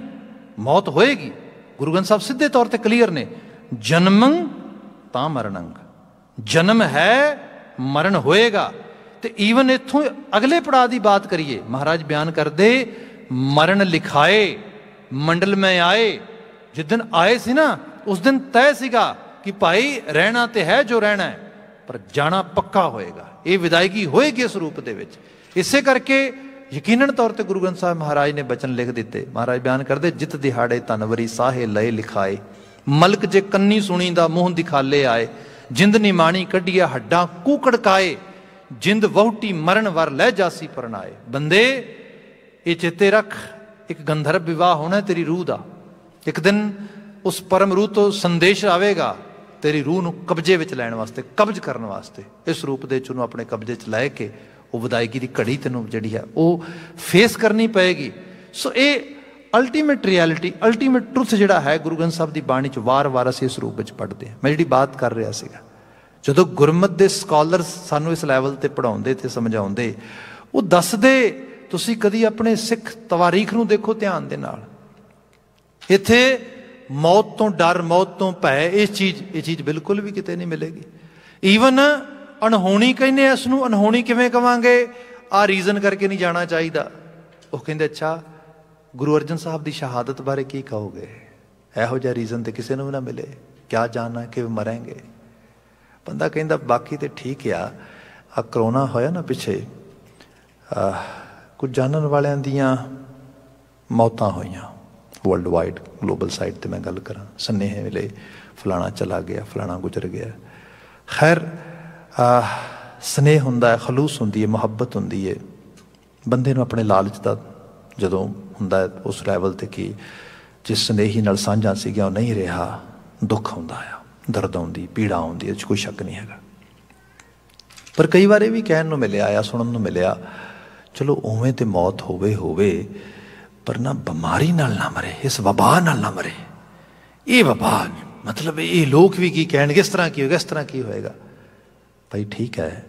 Speaker 1: ਮੌਤ ਹੋਏਗੀ ਗੁਰੂ ਗ੍ਰੰਥ ਸਾਹਿਬ ਸਿੱਧੇ ਤੌਰ ਤੇ ਕਲੀਅਰ ਨੇ ਜਨਮੰ ਤਾਂ ਮਰਨੰਗ ਜਨਮ ਹੈ ਮਰਨ ਹੋਏਗਾ ਤੇ ਈਵਨ ਇਥੋਂ ਅਗਲੇ ਪੜਾਅ ਦੀ ਬਾਤ ਕਰੀਏ ਮਹਾਰਾਜ ਬਿਆਨ ਕਰਦੇ ਮਰਨ ਲਿਖਾਏ ਮੰਡਲ ਮੈਂ ਆਏ ਜਿਸ ਦਿਨ ਆਏ ਸੀ ਨਾ ਉਸ ਦਿਨ ਤੈ ਸੀਗਾ ਕਿ ਭਾਈ ਰਹਿਣਾ ਤੇ ਹੈ ਜੋ ਰਹਿਣਾ ਹੈ ਪਰ ਜਾਣਾ ਪੱਕਾ ਹੋਏਗਾ ਇਹ ਵਿਦਾਇਗੀ ਹੋਏਗੀ ਇਸ ਰੂਪ ਦੇ ਵਿੱਚ ਇਸੇ ਕਰਕੇ ਯਕੀਨਨ ਤੌਰ ਤੇ ਗੁਰੂ ਗ੍ਰੰਥ ਸਾਹਿਬ ਮਹਾਰਾਜ ਨੇ ਬਚਨ ਲਿਖ ਦਿੱਤੇ ਮਹਾਰਾਜ ਬਿਆਨ ਕਰਦੇ ਜਿਤ ਦਿਹਾੜੇ ਤਨਵਰੀ ਸਾਹੇ ਲਏ ਲਿਖਾਏ ਮਲਕ ਜੇ ਕੰਨੀ ਸੁਣੀ ਦਾ ਮੂੰਹ ਦਿਖਾਲੇ ਆਏ ਜਿੰਦ ਨਿਮਾਣੀ ਕੱਢਿਆ ਹੱਡਾਂ ਕੂਕੜਕਾਏ ਜਿੰਦ ਵਹੁਟੀ ਮਰਨ ਵਰ ਲੈ ਜਾਸੀ ਪਰਣਾਏ ਬੰਦੇ ਇਹ ਚੇਤੇ ਰੱਖ ਇੱਕ ਗੰਧਰਵ ਵਿਵਾਹ ਹੋਣਾ ਤੇਰੀ ਰੂਹ ਦਾ ਇੱਕ ਦਿਨ ਉਸ ਪਰਮ ਰੂਹ ਤੋਂ ਸੰਦੇਸ਼ ਆਵੇਗਾ ਤੇਰੀ ਰੂਹ ਨੂੰ ਕਬਜ਼ੇ ਵਿੱਚ ਲੈਣ ਵਾਸਤੇ ਕਬਜ਼ ਕਰਨ ਵਾਸਤੇ ਇਸ ਰੂਪ ਦੇ ਚ ਉਹਨੂੰ ਆਪਣੇ ਕਬਜ਼ੇ 'ਚ ਲੈ ਕੇ ਉਹ ਵਿਦਾਇਗੀ ਦੀ ਘੜੀ ਤੈਨੂੰ ਜਿਹੜੀ ਹੈ ਉਹ ਫੇਸ ਕਰਨੀ ਪਏਗੀ ਸੋ ਇਹ ਅਲਟੀਮੇਟ ਰਿਐਲਿਟੀ ਅਲਟੀਮੇਟ ਟਰੁੱਥ ਜਿਹੜਾ ਹੈ ਗੁਰੂ ਗ੍ਰੰਥ ਸਾਹਿਬ ਦੀ ਬਾਣੀ ਚ ਵਾਰ-ਵਾਰ ਅਸੀਂ ਇਸ ਰੂਪ ਵਿੱਚ ਪੜ੍ਹਦੇ ਹਾਂ ਮੈਂ ਜਿਹੜੀ ਬਾਤ ਕਰ ਰਿਹਾ ਸੀਗਾ ਜਦੋਂ ਗੁਰਮਤ ਦੇ ਸਕਾਲਰਸ ਸਾਨੂੰ ਇਸ ਲੈਵਲ ਤੇ ਪੜਾਉਂਦੇ ਤੇ ਸਮਝਾਉਂਦੇ ਉਹ ਦੱਸਦੇ ਤੁਸੀਂ ਕਦੀ ਆਪਣੇ ਸਿੱਖ ਤਵਾਰੀਖ ਨੂੰ ਦੇਖੋ ਧਿਆਨ ਦੇ ਨਾਲ ਇੱਥੇ ਮੌਤ ਤੋਂ ਡਰ ਮੌਤ ਤੋਂ ਭੈ ਇਸ ਚੀਜ਼ ਇਹ ਚੀਜ਼ ਬਿਲਕੁਲ ਵੀ ਕਿਤੇ ਨਹੀਂ ਮਿਲੇਗੀ ਈਵਨ ਅਣਹੋਣੀ ਕਹਿੰਦੇ ਇਸ ਨੂੰ ਅਣਹੋਣੀ ਕਿਵੇਂ ਕਵਾਂਗੇ ਆ ਰੀਜ਼ਨ ਕਰਕੇ ਨਹੀਂ ਜਾਣਾ ਚਾਹੀਦਾ ਉਹ ਕਹਿੰਦੇ ਅੱਛਾ ਗੁਰੂ ਅਰਜਨ ਸਾਹਿਬ ਦੀ ਸ਼ਹਾਦਤ ਬਾਰੇ ਕੀ ਕਹੋਗੇ ਇਹੋ ਜਿਹਾ ਰੀਜ਼ਨ ਤੇ ਕਿਸੇ ਨੂੰ ਨਾ ਮਿਲੇ ਕਿਆ ਜਾਣਾ ਕਿ ਮਰਾਂਗੇ ਬੰਦਾ ਕਹਿੰਦਾ ਬਾਕੀ ਤੇ ਠੀਕ ਆ ਆ ਕਰੋਨਾ ਹੋਇਆ ਨਾ ਪਿੱਛੇ ਕੁਝ ਜਾਣਨ ਵਾਲਿਆਂ ਦੀਆਂ ਮੌਤਾਂ ਹੋਈਆਂ ਵਰਲਡ ਵਾਈਡ ਗਲੋਬਲ ਸਾਈਟ ਤੇ ਮੈਂ ਗੱਲ ਕਰਾਂ ਸੰਨੇਹ ਮਿਲੇ ਫਲਾਣਾ ਚਲਾ ਗਿਆ ਫਲਾਣਾ ਗੁਜ਼ਰ ਗਿਆ ਖੈਰ ਸਨੇਹ ਹੁੰਦਾ ਹੈ ਖਲੂਸ ਹੁੰਦੀ ਹੈ ਮੁਹੱਬਤ ਹੁੰਦੀ ਹੈ ਬੰਦੇ ਨੂੰ ਆਪਣੇ ਲਾਲਚ ਦਾ ਜਦੋਂ ਹੁੰਦਾ ਹੈ ਉਸ ਲੈਵਲ ਤੇ ਕਿ ਜਿਸ ਸਨੇਹੀ ਨਾਲ ਸਾਂਝਾ ਸੀ ਗਿਆ ਉਹ ਨਹੀਂ ਰਿਹਾ ਦੁੱਖ ਹੁੰਦਾ ਆ ਦਰਦ ਆਉਂਦੀ ਪੀੜਾ ਆਉਂਦੀ ਇਹ 'ਚ ਕੋਈ ਸ਼ੱਕ ਨਹੀਂ ਹੈਗਾ ਪਰ ਕਈ ਵਾਰ ਇਹ ਵੀ ਕਹਿਣ ਨੂੰ ਮਿਲਿਆ ਆ ਸੁਣਨ ਨੂੰ ਮਿਲਿਆ ਚਲੋ ਉਵੇਂ ਤੇ ਮੌਤ ਹੋਵੇ ਹੋਵੇ ਪਰ ਨਾ ਬਿਮਾਰੀ ਨਾਲ ਨਾ ਮਰੇ ਇਸ ਵਬਾਹ ਨਾਲ ਨਾ ਮਰੇ ਇਹ ਵਬਾਹ ਮਤਲਬ ਇਹ ਲੋਕ ਵੀ ਕੀ ਕਹਿਣਗੇ ਇਸ ਤਰ੍ਹਾਂ ਕੀ ਹੋਏਗਾ ਇਸ ਤਰ੍ਹਾਂ ਕੀ ਹੋਏਗਾ ਭਾਈ ਠੀਕ ਹੈ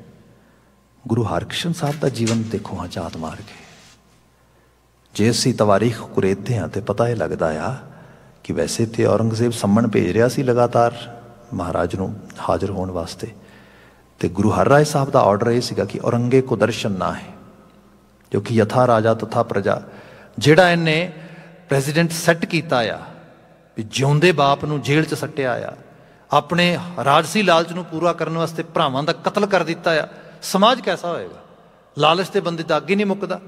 Speaker 1: ਗੁਰੂ ਹਰਕ੍ਰਿਸ਼ਨ ਸਾਹਿਬ ਦਾ ਜੀਵਨ ਦੇਖੋ ਹਾਂ ਚਾਤ ਮਾਰ ਕੇ ਜੇ ਅਸੀਂ ਤਵਾਰੀਖ ਕੁਰੇਤੇ ਹਾਂ ਤੇ ਪਤਾ ਇਹ ਲੱਗਦਾ ਆ ਕਿ ਵੈਸੇ ਤੇ ਔਰੰਗਜ਼ੇਬ ਸੰਮਣ ਭੇਜ ਰਿਹਾ ਸੀ ਲਗਾਤਾਰ ਮਹਾਰਾਜ ਨੂੰ ਹਾਜ਼ਰ ਹੋਣ ਵਾਸਤੇ ਤੇ ਗੁਰੂ ਹਰਰਾਏ ਸਾਹਿਬ ਦਾ ਆਰਡਰ ਇਹ ਸੀਗਾ ਕਿ ਔਰੰਗੇ ਕੋ ਦਰਸ਼ਨ ਨਾ ਹੈ ਕਿਉਂਕਿ ਯਥਾ ਰਾਜਾ ਤਥਾ ਪ੍ਰਜਾ ਜਿਹੜਾ ਇਹਨੇ ਪ੍ਰੈਜ਼ੀਡੈਂਟ ਸੈੱਟ ਕੀਤਾ ਆ ਵੀ ਜਿਉਂਦੇ ਬਾਪ ਨੂੰ ਜੇਲ੍ਹ 'ਚ ਸੱਟਿਆ ਆ ਆਪਣੇ ਰਾਜਸੀ ਲਾਲਚ ਨੂੰ ਪੂਰਾ ਕਰਨ ਵਾਸਤੇ ਭਰਾਵਾਂ ਦਾ ਕਤਲ ਕਰ ਦਿੱਤਾ ਆ ਸਮਾਜ ਕਿਹਦਾ ਹੋਏਗਾ ਲਾਲਚ ਤੇ ਬੰਦੇ ਦਾ ਅੱਗੇ ਨਹੀਂ ਮੁੱਕਦਾ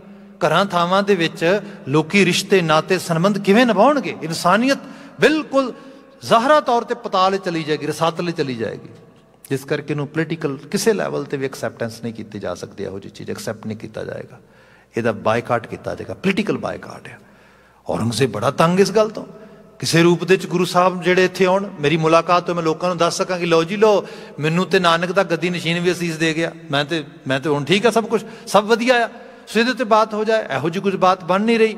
Speaker 1: ਘਰਾਂ ਥਾਵਾਂ ਦੇ ਵਿੱਚ ਲੋਕੀ ਰਿਸ਼ਤੇ ਨਾਤੇ ਸੰਬੰਧ ਕਿਵੇਂ ਨਿਭਾਉਣਗੇ ਇਨਸਾਨੀਅਤ ਬਿਲਕੁਲ ਜ਼ਾਹਰਾ ਤੌਰ ਤੇ ਪਤਾਲ ਚਲੀ ਜਾਏਗੀ ਰਸਾਤਲੇ ਚਲੀ ਜਾਏਗੀ ਜਿਸ ਕਰਕੇ ਨੂੰ ਪੋਲੀਟੀਕਲ ਕਿਸੇ ਲੈਵਲ ਤੇ ਵੀ ਐਕਸੈਪਟੈਂਸ ਨਹੀਂ ਕੀਤੀ ਜਾ ਸਕਦੀ ਇਹੋ ਜੀ ਚੀਜ਼ ਐਕਸੈਪਟ ਨਹੀਂ ਕੀਤਾ ਜਾਏਗਾ ਇਹਦਾ ਬਾਈਕਾਟ ਕੀਤਾ ਜਾਏਗਾ ਪੋਲੀਟੀਕਲ ਬਾਈਕਾਟ ਹੈ ਔਰੰਗਜ਼ੇਬ ਬੜਾ ਤੰਗ ਇਸ ਗੱਲ ਤੋਂ ਕਿਸੇ ਰੂਪ ਦੇ ਵਿੱਚ ਗੁਰੂ ਸਾਹਿਬ ਜਿਹੜੇ ਇੱਥੇ ਆਉਣ ਮੇਰੀ ਮੁਲਾਕਾਤ ਤੋਂ ਮੈਂ ਲੋਕਾਂ ਨੂੰ ਦੱਸ ਸਕਾਂ ਕਿ ਲਓ ਜੀ ਲੋ ਮੈਨੂੰ ਤੇ ਨਾਨਕ ਦਾ ਗੱਦੀ ਨਸ਼ੀਨ ਵੀ ਅਸੀਸ ਦੇ ਗਿਆ ਮੈਂ ਤੇ ਮੈਂ ਤੇ ਹੁਣ ਠੀਕ ਆ ਸਭ ਕੁਝ ਸਭ ਵਧੀਆ ਆ ਸੋ ਇਹਦੇ ਤੇ ਬਾਤ ਹੋ ਜਾਏ ਇਹੋ ਜੀ ਕੁਝ ਬਾਤ ਬਣ ਨਹੀਂ ਰਹੀ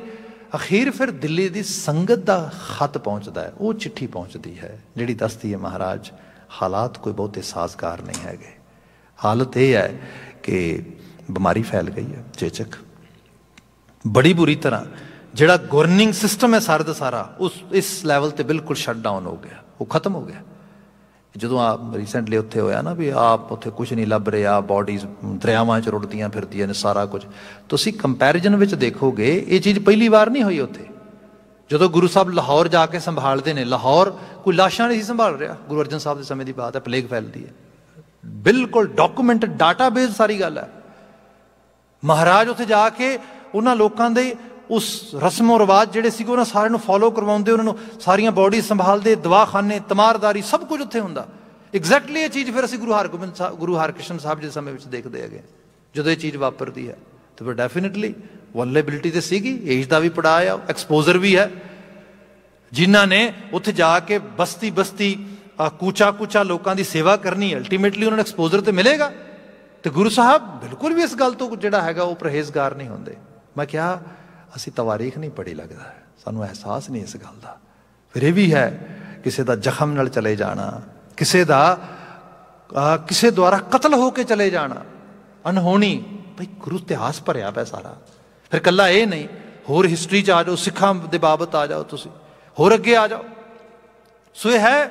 Speaker 1: ਅਖੀਰ ਫਿਰ ਦਿੱਲੀ ਦੀ ਸੰਗਤ ਦਾ ਖਤ ਪਹੁੰਚਦਾ ਹੈ ਉਹ ਚਿੱਠੀ ਪਹੁੰਚਦੀ ਹੈ ਜਿਹੜੀ ਦੱਸਦੀ ਹੈ ਮਹਾਰਾਜ ਹਾਲਾਤ ਕੋਈ ਬਹੁਤੇ ਸਾਜ਼ਗਾਰ ਨਹੀਂ ਹੈਗੇ ਹਾਲਤ ਇਹ ਹੈ ਕਿ ਬਿਮਾਰੀ ਫੈਲ ਗਈ ਹੈ ਚੇਚਕ ਬੜੀ ਬੁਰੀ ਤਰ੍ਹਾਂ ਜਿਹੜਾ ਗਵਰਨਿੰਗ ਸਿਸਟਮ ਹੈ ਸਾਰਾ ਦਾ ਸਾਰਾ ਉਸ ਇਸ ਲੈਵਲ ਤੇ ਬਿਲਕੁਲ ਸ਼ਟ ਡਾਊਨ ਹੋ ਗਿਆ ਉਹ ਖਤਮ ਹੋ ਗਿਆ ਜਦੋਂ ਆ ਰੀਸੈਂਟਲੀ ਉੱਥੇ ਹੋਇਆ ਨਾ ਵੀ ਆਪ ਉੱਥੇ ਕੁਝ ਨਹੀਂ ਲੱਭ ਰਿਹਾ ਬਾਡੀਜ਼ ਦਰਿਆਵਾਂ 'ਚ ਰੁੜਦੀਆਂ ਫਿਰਦੀਆਂ ਨੇ ਸਾਰਾ ਕੁਝ ਤੁਸੀਂ ਕੰਪੈਰੀਜ਼ਨ ਵਿੱਚ ਦੇਖੋਗੇ ਇਹ ਚੀਜ਼ ਪਹਿਲੀ ਵਾਰ ਨਹੀਂ ਹੋਈ ਉੱਥੇ ਜਦੋਂ ਗੁਰੂ ਸਾਹਿਬ ਲਾਹੌਰ ਜਾ ਕੇ ਸੰਭਾਲਦੇ ਨੇ ਲਾਹੌਰ ਕੋਈ ਲਾਸ਼ਾਂ ਨਹੀਂ ਸੰਭਾਲ ਰਿਹਾ ਗੁਰੂ ਅਰਜਨ ਸਾਹਿਬ ਦੇ ਸਮੇਂ ਦੀ ਬਾਤ ਹੈ ਪਲੇਗ ਫੈਲਦੀ ਹੈ ਬਿਲਕੁਲ ਡਾਕੂਮੈਂਟਡ ਡਾਟਾਬੇਸ ਸਾਰੀ ਗੱਲ ਹੈ ਮਹਾਰਾਜ ਉੱਥੇ ਜਾ ਕੇ ਉਹਨਾਂ ਲੋਕਾਂ ਦੇ ਉਸ ਰਸਮੋ ਰਿਵਾਜ ਜਿਹੜੇ ਸੀਗੇ ਉਹਨਾਂ ਸਾਰਿਆਂ ਨੂੰ ਫਾਲੋ ਕਰਵਾਉਂਦੇ ਉਹਨਾਂ ਨੂੰ ਸਾਰੀਆਂ ਬਾਡੀ ਸੰਭਾਲਦੇ ਦਵਾਖਾਨੇ ਤਮਾਰਦਾਰੀ ਸਭ ਕੁਝ ਉੱਥੇ ਹੁੰਦਾ ਐਗਜ਼ੈਕਟਲੀ ਇਹ ਚੀਜ਼ ਫਿਰ ਅਸੀਂ ਗੁਰੂ ਹਰਗੋਬਿੰਦ ਸਾਹਿਬ ਗੁਰੂ ਹਰਕ੍ਰਿਸ਼ਨ ਸਾਹਿਬ ਦੇ ਸਮੇਂ ਵਿੱਚ ਦੇਖਦੇ ਹੈਗੇ ਜਦੋਂ ਇਹ ਚੀਜ਼ ਵਾਪਰਦੀ ਹੈ ਤਾਂ ਫਿਰ ਡੈਫੀਨਿਟਲੀ ਵਲਨੇਬਿਲਟੀ ਤੇ ਸੀਗੀ ਏਜ ਦਾ ਵੀ ਪੜਾ ਆ ਐਕਸਪੋਜ਼ਰ ਵੀ ਹੈ ਜਿਨ੍ਹਾਂ ਨੇ ਉੱਥੇ ਜਾ ਕੇ ਬਸਤੀ ਬਸਤੀ ਕੂਚਾ ਕੂਚਾ ਲੋਕਾਂ ਦੀ ਸੇਵਾ ਕਰਨੀ ਅਲਟੀਮੇਟਲੀ ਉਹਨਾਂ ਨੂੰ ਐਕਸਪੋਜ਼ਰ ਤੇ ਮਿਲੇਗਾ ਤੇ ਗੁਰੂ ਸਾਹਿਬ ਬਿਲਕੁਲ ਵੀ ਇਸ ਗੱਲ ਤੋਂ ਜਿਹੜਾ ਹੈਗਾ ਉਹ ਪਰਹੇਜ਼ਗਾਰ ਨਹੀਂ ਹੁੰਦੇ ਮੈਂ ਕਿਹਾ ਅਸੀਂ ਤਵਾਰੀਖ ਨਹੀਂ ਪੜੀ ਲੱਗਦਾ ਸਾਨੂੰ ਅਹਿਸਾਸ ਨਹੀਂ ਇਸ ਗੱਲ ਦਾ ਫਿਰ ਇਹ ਵੀ ਹੈ ਕਿਸੇ ਦਾ ਜ਼ਖਮ ਨਾਲ ਚਲੇ ਜਾਣਾ ਕਿਸੇ ਦਾ ਕਿਸੇ ਦੁਆਰਾ ਕਤਲ ਹੋ ਕੇ ਚਲੇ ਜਾਣਾ ਅਨਹੋਣੀ ਭਈ ਗੁਰੂ ਇਤਿਹਾਸ ਭਰਿਆ ਪਿਆ ਸਾਰਾ ਫਿਰ ਕੱਲਾ ਇਹ ਨਹੀਂ ਹੋਰ ਹਿਸਟਰੀ 'ਚ ਆ ਜਾਓ ਸਿੱਖਾਂ ਦੇ ਬਾਬਤ ਆ ਜਾਓ ਤੁਸੀਂ ਹੋਰ ਅੱਗੇ ਆ ਜਾਓ ਸੋ ਇਹ ਹੈ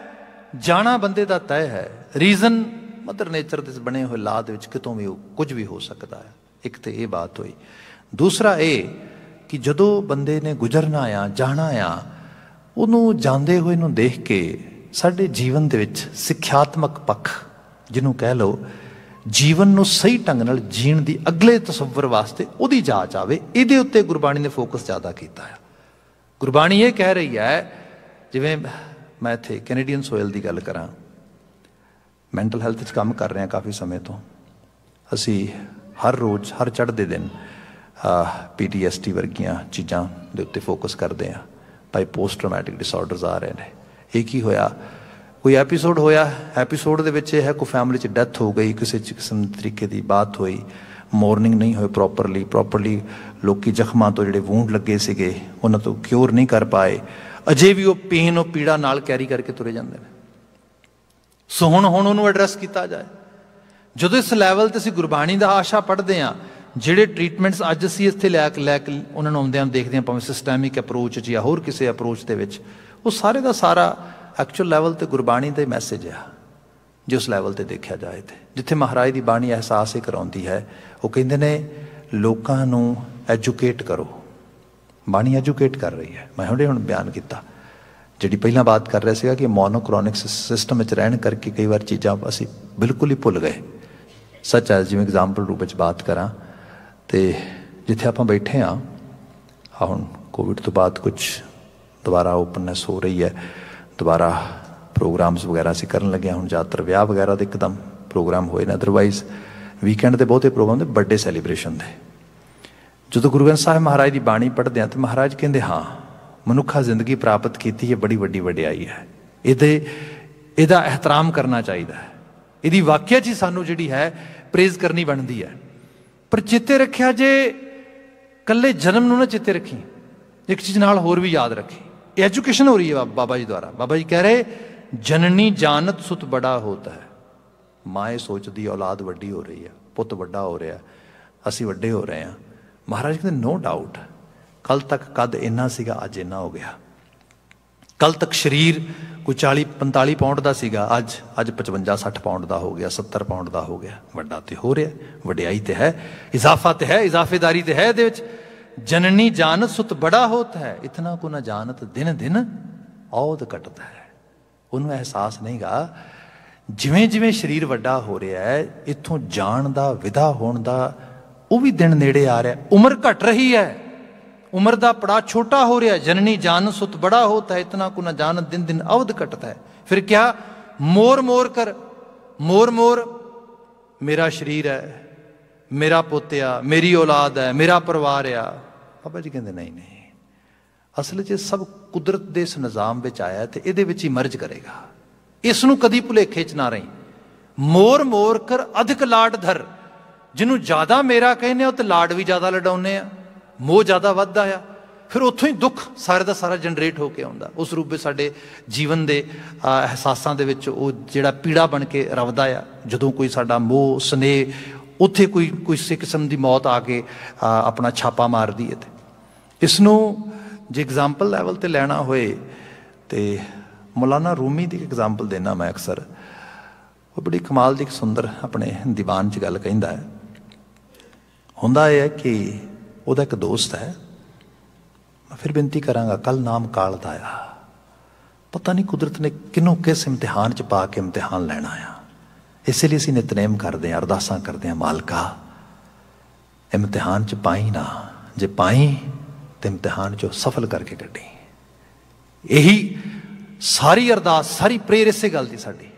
Speaker 1: ਜਾਣਾ ਬੰਦੇ ਦਾ ਤੈ ਹੈ ਰੀਜ਼ਨ ਮਦਰ ਨੇਚਰ ਦੇ ਬਣੇ ਹੋਏ ਲਾ ਦੇ ਵਿੱਚ ਕਿਤੋਂ ਵੀ ਕੁਝ ਵੀ ਹੋ ਸਕਦਾ ਹੈ ਇੱਕ ਤੇ ਇਹ ਬਾਤ ਹੋਈ ਦੂਸਰਾ ਇਹ ਕਿ ਜਦੋਂ ਬੰਦੇ ਨੇ ਗੁਜ਼ਰਨਾ ਆ ਜਾਣਾ ਆ ਉਹਨੂੰ ਜਾਂਦੇ ਹੋਏ ਨੂੰ ਦੇਖ ਕੇ ਸਾਡੇ ਜੀਵਨ ਦੇ ਵਿੱਚ ਸਿੱਖਿਆਤਮਕ ਪੱਖ ਜਿਹਨੂੰ ਕਹਿ ਲਓ ਜੀਵਨ ਨੂੰ ਸਹੀ ਢੰਗ ਨਾਲ ਜੀਣ ਦੀ ਅਗਲੇ ਤਸਵਰ ਵਾਸਤੇ ਉਹਦੀ ਜਾਂਚ ਆਵੇ ਇਹਦੇ ਉੱਤੇ ਗੁਰਬਾਣੀ ਨੇ ਫੋਕਸ ਜ਼ਿਆਦਾ ਕੀਤਾ ਹੈ ਗੁਰਬਾਣੀ ਇਹ ਕਹਿ ਰਹੀ ਹੈ ਜਿਵੇਂ ਮੈਂ ਇੱਥੇ ਕੈਨੇਡੀਅਨ ਸੋਇਲ ਦੀ ਗੱਲ ਕਰਾਂ ਮੈਂਟਲ ਹੈਲਥ 'ਚ ਕੰਮ ਕਰ ਰਹੇ ਹਾਂ ਕਾਫੀ ਸਮੇਂ ਤੋਂ ਅਸੀਂ ਹਰ ਰੋਜ਼ ਹਰ ਚੜ੍ਹਦੇ ਦਿਨ ਟੀ ਵਰਗੀਆਂ ਚੀਜ਼ਾਂ ਦੇ ਉੱਤੇ ਫੋਕਸ ਕਰਦੇ ਆ ਭਾਈ ਪੋਸਟ ਟਰਾਮੈਟਿਕ ਡਿਸਆਰਡਰਸ ਆ ਰਹੇ ਨੇ ਇਹ ਕੀ ਹੋਇਆ ਕੋਈ ਐਪੀਸੋਡ ਹੋਇਆ ਐਪੀਸੋਡ ਦੇ ਵਿੱਚ ਇਹ ਹੈ ਕੋ ਫੈਮਿਲੀ 'ਚ ਡੈਥ ਹੋ ਗਈ ਕਿਸੇ ਕਿਸਮ ਤਰੀਕੇ ਦੀ ਬਾਤ ਹੋਈ ਮਾਰਨਿੰਗ ਨਹੀਂ ਹੋਈ ਪ੍ਰੋਪਰਲੀ ਪ੍ਰੋਪਰਲੀ ਲੋਕੀ ਜ਼ਖਮਾਂ ਤੋਂ ਜਿਹੜੇ ਵੂੰਡ ਲੱਗੇ ਸੀਗੇ ਉਹਨਾਂ ਤੋਂ ਕਿਉਰ ਨਹੀਂ ਕਰ ਪਾਏ ਅਜੇ ਵੀ ਉਹ ਪੇਨ ਉਹ ਪੀੜਾ ਨਾਲ ਕੈਰੀ ਕਰਕੇ ਤੁਰੇ ਜਾਂਦੇ ਨੇ ਸੋ ਹੁਣ ਹੁਣ ਉਹਨੂੰ ਐਡਰੈਸ ਕੀਤਾ ਜਾਏ ਜਦੋਂ ਇਸ ਲੈਵਲ ਤੇ ਅਸੀਂ ਗੁਰਬਾਣੀ ਦਾ ਆਸ਼ਾ ਪੜ੍ਹਦੇ ਆਂ ਜਿਹੜੇ ਟ੍ਰੀਟਮੈਂਟਸ ਅੱਜ ਅਸੀਂ ਇੱਥੇ ਲੈ ਕੇ ਲੈ ਕੇ ਉਹਨਾਂ ਨੂੰ ਆਉਂਦਿਆਂ ਦੇਖਦੇ ਆਂ ਭਾਵੇਂ ਸਿਸਟੈਮਿਕ ਅਪਰੋਚ ਜਾਂ ਹੋਰ ਕਿਸੇ ਅਪਰੋਚ ਦੇ ਵਿੱਚ ਉਹ ਸਾਰੇ ਦਾ ਸਾਰਾ ਐਕਚੁਅਲ ਲੈਵਲ ਤੇ ਗੁਰਬਾਣੀ ਦਾ ਮੈਸੇਜ ਆ ਜਿਸ ਲੈਵਲ ਤੇ ਦੇਖਿਆ ਜਾਏ ਤੇ ਜਿੱਥੇ ਮਹਾਰਾਜ ਦੀ ਬਾਣੀ ਅਹਿਸਾਸ ਹੀ ਕਰਾਉਂਦੀ ਹੈ ਉਹ ਕਹਿੰਦੇ ਨੇ ਲੋਕਾਂ ਨੂੰ ਐਜੂਕੇਟ ਕਰੋ ਬਾਣੀ ਐਜੂਕੇਟ ਕਰ ਰਹੀ ਹੈ ਮੈਂ ਹੁਣੇ ਹੁਣ ਬਿਆਨ ਕੀਤਾ ਜਿਹੜੀ ਪਹਿਲਾਂ ਬਾਤ ਕਰ ਰਿਹਾ ਸੀਗਾ ਕਿ ਮੋਨੋਕ੍ਰੋਨਿਕ ਸਿਸਟਮ ਵਿੱਚ ਰਹਿਣ ਕਰਕੇ ਕਈ ਵਾਰ ਚੀਜ਼ਾਂ ਅਸੀਂ ਬਿਲਕੁਲ ਹੀ ਭੁੱਲ ਗਏ ਸੱਚ ਹੈ ਜਿਵੇਂ ਐਗਜ਼ਾਮਪਲ ਰੂਪ ਵਿੱਚ ਬਾਤ ਕਰਾਂ ਤੇ ਜਿੱਥੇ ਆਪਾਂ ਬੈਠੇ ਆ ਆ ਹੁਣ ਕੋਵਿਡ ਤੋਂ ਬਾਅਦ ਕੁਝ ਦੁਬਾਰਾ ਓਪਨਨੈਸ ਹੋ ਰਹੀ ਹੈ ਦੁਬਾਰਾ ਪ੍ਰੋਗਰਾਮਸ ਵਗੈਰਾ ਸੀ ਕਰਨ ਲੱਗੇ ਹੁਣ ਯਾਤਰ ਵਿਆਹ ਵਗੈਰਾ ਦੇ ਇੱਕਦਮ ਪ੍ਰੋਗਰਾਮ ਹੋਏ ਨੇ ਅਦਰਵਾਈਜ਼ ਵੀਕਐਂਡ ਤੇ ਬਹੁਤੇ ਪ੍ਰੋਗਰਾਮ ਦੇ ਬਰਥਡੇ ਸੈਲੀਬ੍ਰੇਸ਼ਨ ਦੇ ਜਦੋਂ ਗੁਰੂ ਗ੍ਰੰਥ ਸਾਹਿਬ ਮਹਾਰਾਜ ਦੀ ਬਾਣੀ ਪੜ੍ਹਦੇ ਆ ਤੇ ਮਹਾਰਾਜ ਕਹਿੰਦੇ ਹਾਂ ਮਨੁੱਖਾ ਜ਼ਿੰਦਗੀ ਪ੍ਰਾਪਤ ਕੀਤੀ ਹੈ ਬੜੀ ਵੱਡੀ ਵਡਿਆਈ ਹੈ ਇਹਦੇ ਇਹਦਾ ਇਹਤਰਾਮ ਕਰਨਾ ਚਾਹੀਦਾ ਹੈ ਇਹਦੀ ਵਾਕਿਆ ਜੀ ਸਾਨੂੰ ਜਿਹੜੀ ਹੈ ਪ੍ਰੇਜ਼ ਕਰਨੀ ਬਣਦੀ ਹੈ ਪਰ ਚਿੱਤੇ ਰੱਖਿਆ ਜੇ ਕੱਲੇ ਜਨਮ ਨੂੰ ਨਾ ਚਿੱਤੇ ਰੱਖੀ ਇੱਕ ਚੀਜ਼ ਨਾਲ ਹੋਰ ਵੀ ਯਾਦ ਰੱਖੀ ਇਹ ਐਜੂਕੇਸ਼ਨ ਹੋ ਰਹੀ ਹੈ ਬਾਬਾ ਜੀ ਦੁਆਰਾ ਬਾਬਾ ਜੀ ਕਹਿ ਰਹੇ ਜਨਨੀ ਜਾਨਤ ਸੁਤ ਬੜਾ ਹੋਤਾ ਹੈ ਮਾਂ ਸੋਚਦੀ ਔਲਾਦ ਵੱਡੀ ਹੋ ਰਹੀ ਹੈ ਪੁੱਤ ਵੱਡਾ ਹੋ ਰਿਹਾ ਅਸੀਂ ਵੱਡੇ ਹੋ ਰਹੇ ਹਾਂ ਮਹਾਰਾਜ ਕਹਿੰਦੇ ਨੋ ਡਾਊਟ ਕੱਲ ਤੱਕ ਕਦ ਇੰਨਾ ਸੀਗਾ ਅੱਜ ਇੰਨਾ ਹੋ ਗਿਆ ਕੱਲ ਤੱਕ ਸਰੀਰ ਕੋਈ 40 45 ਪਾਉਂਡ ਦਾ ਸੀਗਾ ਅੱਜ ਅੱਜ 55 60 ਪਾਉਂਡ ਦਾ ਹੋ ਗਿਆ 70 ਪਾਉਂਡ ਦਾ ਹੋ ਗਿਆ ਵੱਡਾ ਤੇ ਹੋ ਰਿਹਾ ਵਡਿਆਈ ਤੇ ਹੈ ਇਜ਼ਾਫਾ ਤੇ ਹੈ ਇਜ਼ਾਫੇਦਾਰੀ ਤੇ ਹੈ ਇਹਦੇ ਵਿੱਚ ਜਨਨੀ ਜਾਨਤ ਸੁਤ ਬੜਾ ਹੋਤ ਹੈ ਇਤਨਾ ਕੋ ਨਾ ਜਾਨਤ ਦਿਨ ਦਿਨ ਔਦ ਘਟਦਾ ਹੈ ਉਹਨੂੰ ਅਹਿਸਾਸ ਨਹੀਂਗਾ ਜਿਵੇਂ ਜਿਵੇਂ ਸਰੀਰ ਵੱਡਾ ਹੋ ਰਿਹਾ ਹੈ ਇਥੋਂ ਜਾਣ ਦਾ ਵਿਦਾ ਹੋਣ ਦਾ ਉਹ ਵੀ ਦਿਨ ਨੇੜੇ ਆ ਰਿਹਾ ਉਮਰ ਘਟ ਰਹੀ ਹੈ ਉਮਰ ਦਾ ਪੜਾ ਛੋਟਾ ਹੋ ਰਿਹਾ ਜਨਨੀ ਜਾਨ ਸੁਤ ਬੜਾ ਹੋਤਾ ਇਤਨਾ ਕੋ ਨਾ ਜਾਨ ਦਿਨ ਦਿਨ ਅਵਧ ਘਟਦਾ ਹੈ ਫਿਰ ਕਿਹਾ ਮੋਰ ਮੋਰ ਕਰ ਮੋਰ ਮੋਰ ਮੇਰਾ ਸਰੀਰ ਹੈ ਮੇਰਾ ਪੋਤਿਆ ਮੇਰੀ ਔਲਾਦ ਹੈ ਮੇਰਾ ਪਰਿਵਾਰ ਆ ਬਾਬਾ ਜੀ ਕਹਿੰਦੇ ਨਹੀਂ ਨਹੀਂ ਅਸਲ 'ਚ ਸਭ ਕੁਦਰਤ ਦੇ ਇਸ ਨਿਜ਼ਾਮ ਵਿੱਚ ਆਇਆ ਤੇ ਇਹਦੇ ਵਿੱਚ ਹੀ ਮਰਜ ਕਰੇਗਾ ਇਸ ਨੂੰ ਕਦੀ ਭੁਲੇਖੇ 'ਚ ਨਾ ਰਹੀ ਮੋਰ ਮੋਰ ਕਰ ਅਧਿਕ ਲਾਡ ਧਰ ਜਿਹਨੂੰ ਜ਼ਿਆਦਾ ਮੇਰਾ ਕਹਿੰਦੇ ਉਹ ਤੇ ਲਾਡ ਵੀ ਜ਼ਿਆਦਾ ਲਡਾਉਨੇ ਆ ਮੋਹ ਜ਼ਿਆਦਾ ਵੱਧਦਾ ਆ ਫਿਰ ਉੱਥੋਂ ਹੀ ਦੁੱਖ ਸਾਰੇ ਦਾ ਸਾਰਾ ਜਨਰੇਟ ਹੋ ਕੇ ਆਉਂਦਾ ਉਸ ਰੂਪ ਵਿੱਚ ਸਾਡੇ ਜੀਵਨ ਦੇ ਅਹਿਸਾਸਾਂ ਦੇ ਵਿੱਚ ਉਹ ਜਿਹੜਾ ਪੀੜਾ ਬਣ ਕੇ ਰਵਦਾ ਆ ਜਦੋਂ ਕੋਈ ਸਾਡਾ ਮੋਹ ਸਨੇਹ ਉੱਥੇ ਕੋਈ ਕਿਸੇ ਕਿਸਮ ਦੀ ਮੌਤ ਆ ਕੇ ਆਪਣਾ ਛਾਪਾ ਮਾਰਦੀ ਹੈ ਤੇ ਇਸ ਨੂੰ ਜੇ ਐਗਜ਼ਾਮਪਲ ਲੈਵਲ ਤੇ ਲੈਣਾ ਹੋਏ ਤੇ ਮੌਲਾਨਾ ਰੂਮੀ ਦੀ ਐਗਜ਼ਾਮਪਲ ਦੇਣਾ ਮੈਂ ਅਕਸਰ ਉਹ ਬੜੀ ਕਮਾਲ ਦੀ ਇੱਕ ਸੁੰਦਰ ਆਪਣੇ ਦੀਵਾਨ 'ਚ ਗੱਲ ਕਹਿੰਦਾ ਹੈ ਹੁੰਦਾ ਇਹ ਹੈ ਕਿ ਉਹਦਾ ਇੱਕ ਦੋਸਤ ਹੈ ਮੈਂ ਫਿਰ ਬੇਨਤੀ ਕਰਾਂਗਾ ਕੱਲ ਨਾਮ ਕਾਲ ਦਾ ਆ ਪਤਾ ਨਹੀਂ ਕੁਦਰਤ ਨੇ ਕਿੰਨੋਂ ਕਿਸ ਇਮਤਿਹਾਨ 'ਚ ਪਾ ਕੇ ਇਮਤਿਹਾਨ ਲੈਣਾ ਆ ਇਸੇ ਲਈ ਅਸੀਂ ਨਿਤਨੇਮ ਕਰਦੇ ਆ ਅਰਦਾਸਾਂ ਕਰਦੇ ਆ ਮਾਲਕਾ ਇਮਤਿਹਾਨ 'ਚ ਪਾਈ ਨਾ ਜੇ ਪਾਈ ਤੇ ਇਮਤਿਹਾਨ 'ਚੋਂ ਸਫਲ ਕਰਕੇ ਕੱਢੀ ਇਹੀ ਸਾਰੀ ਅਰਦਾਸ ਸਾਰੀ ਪ੍ਰੇਰ ਇਸੇ ਗੱਲ ਦੀ ਸਾਡੀ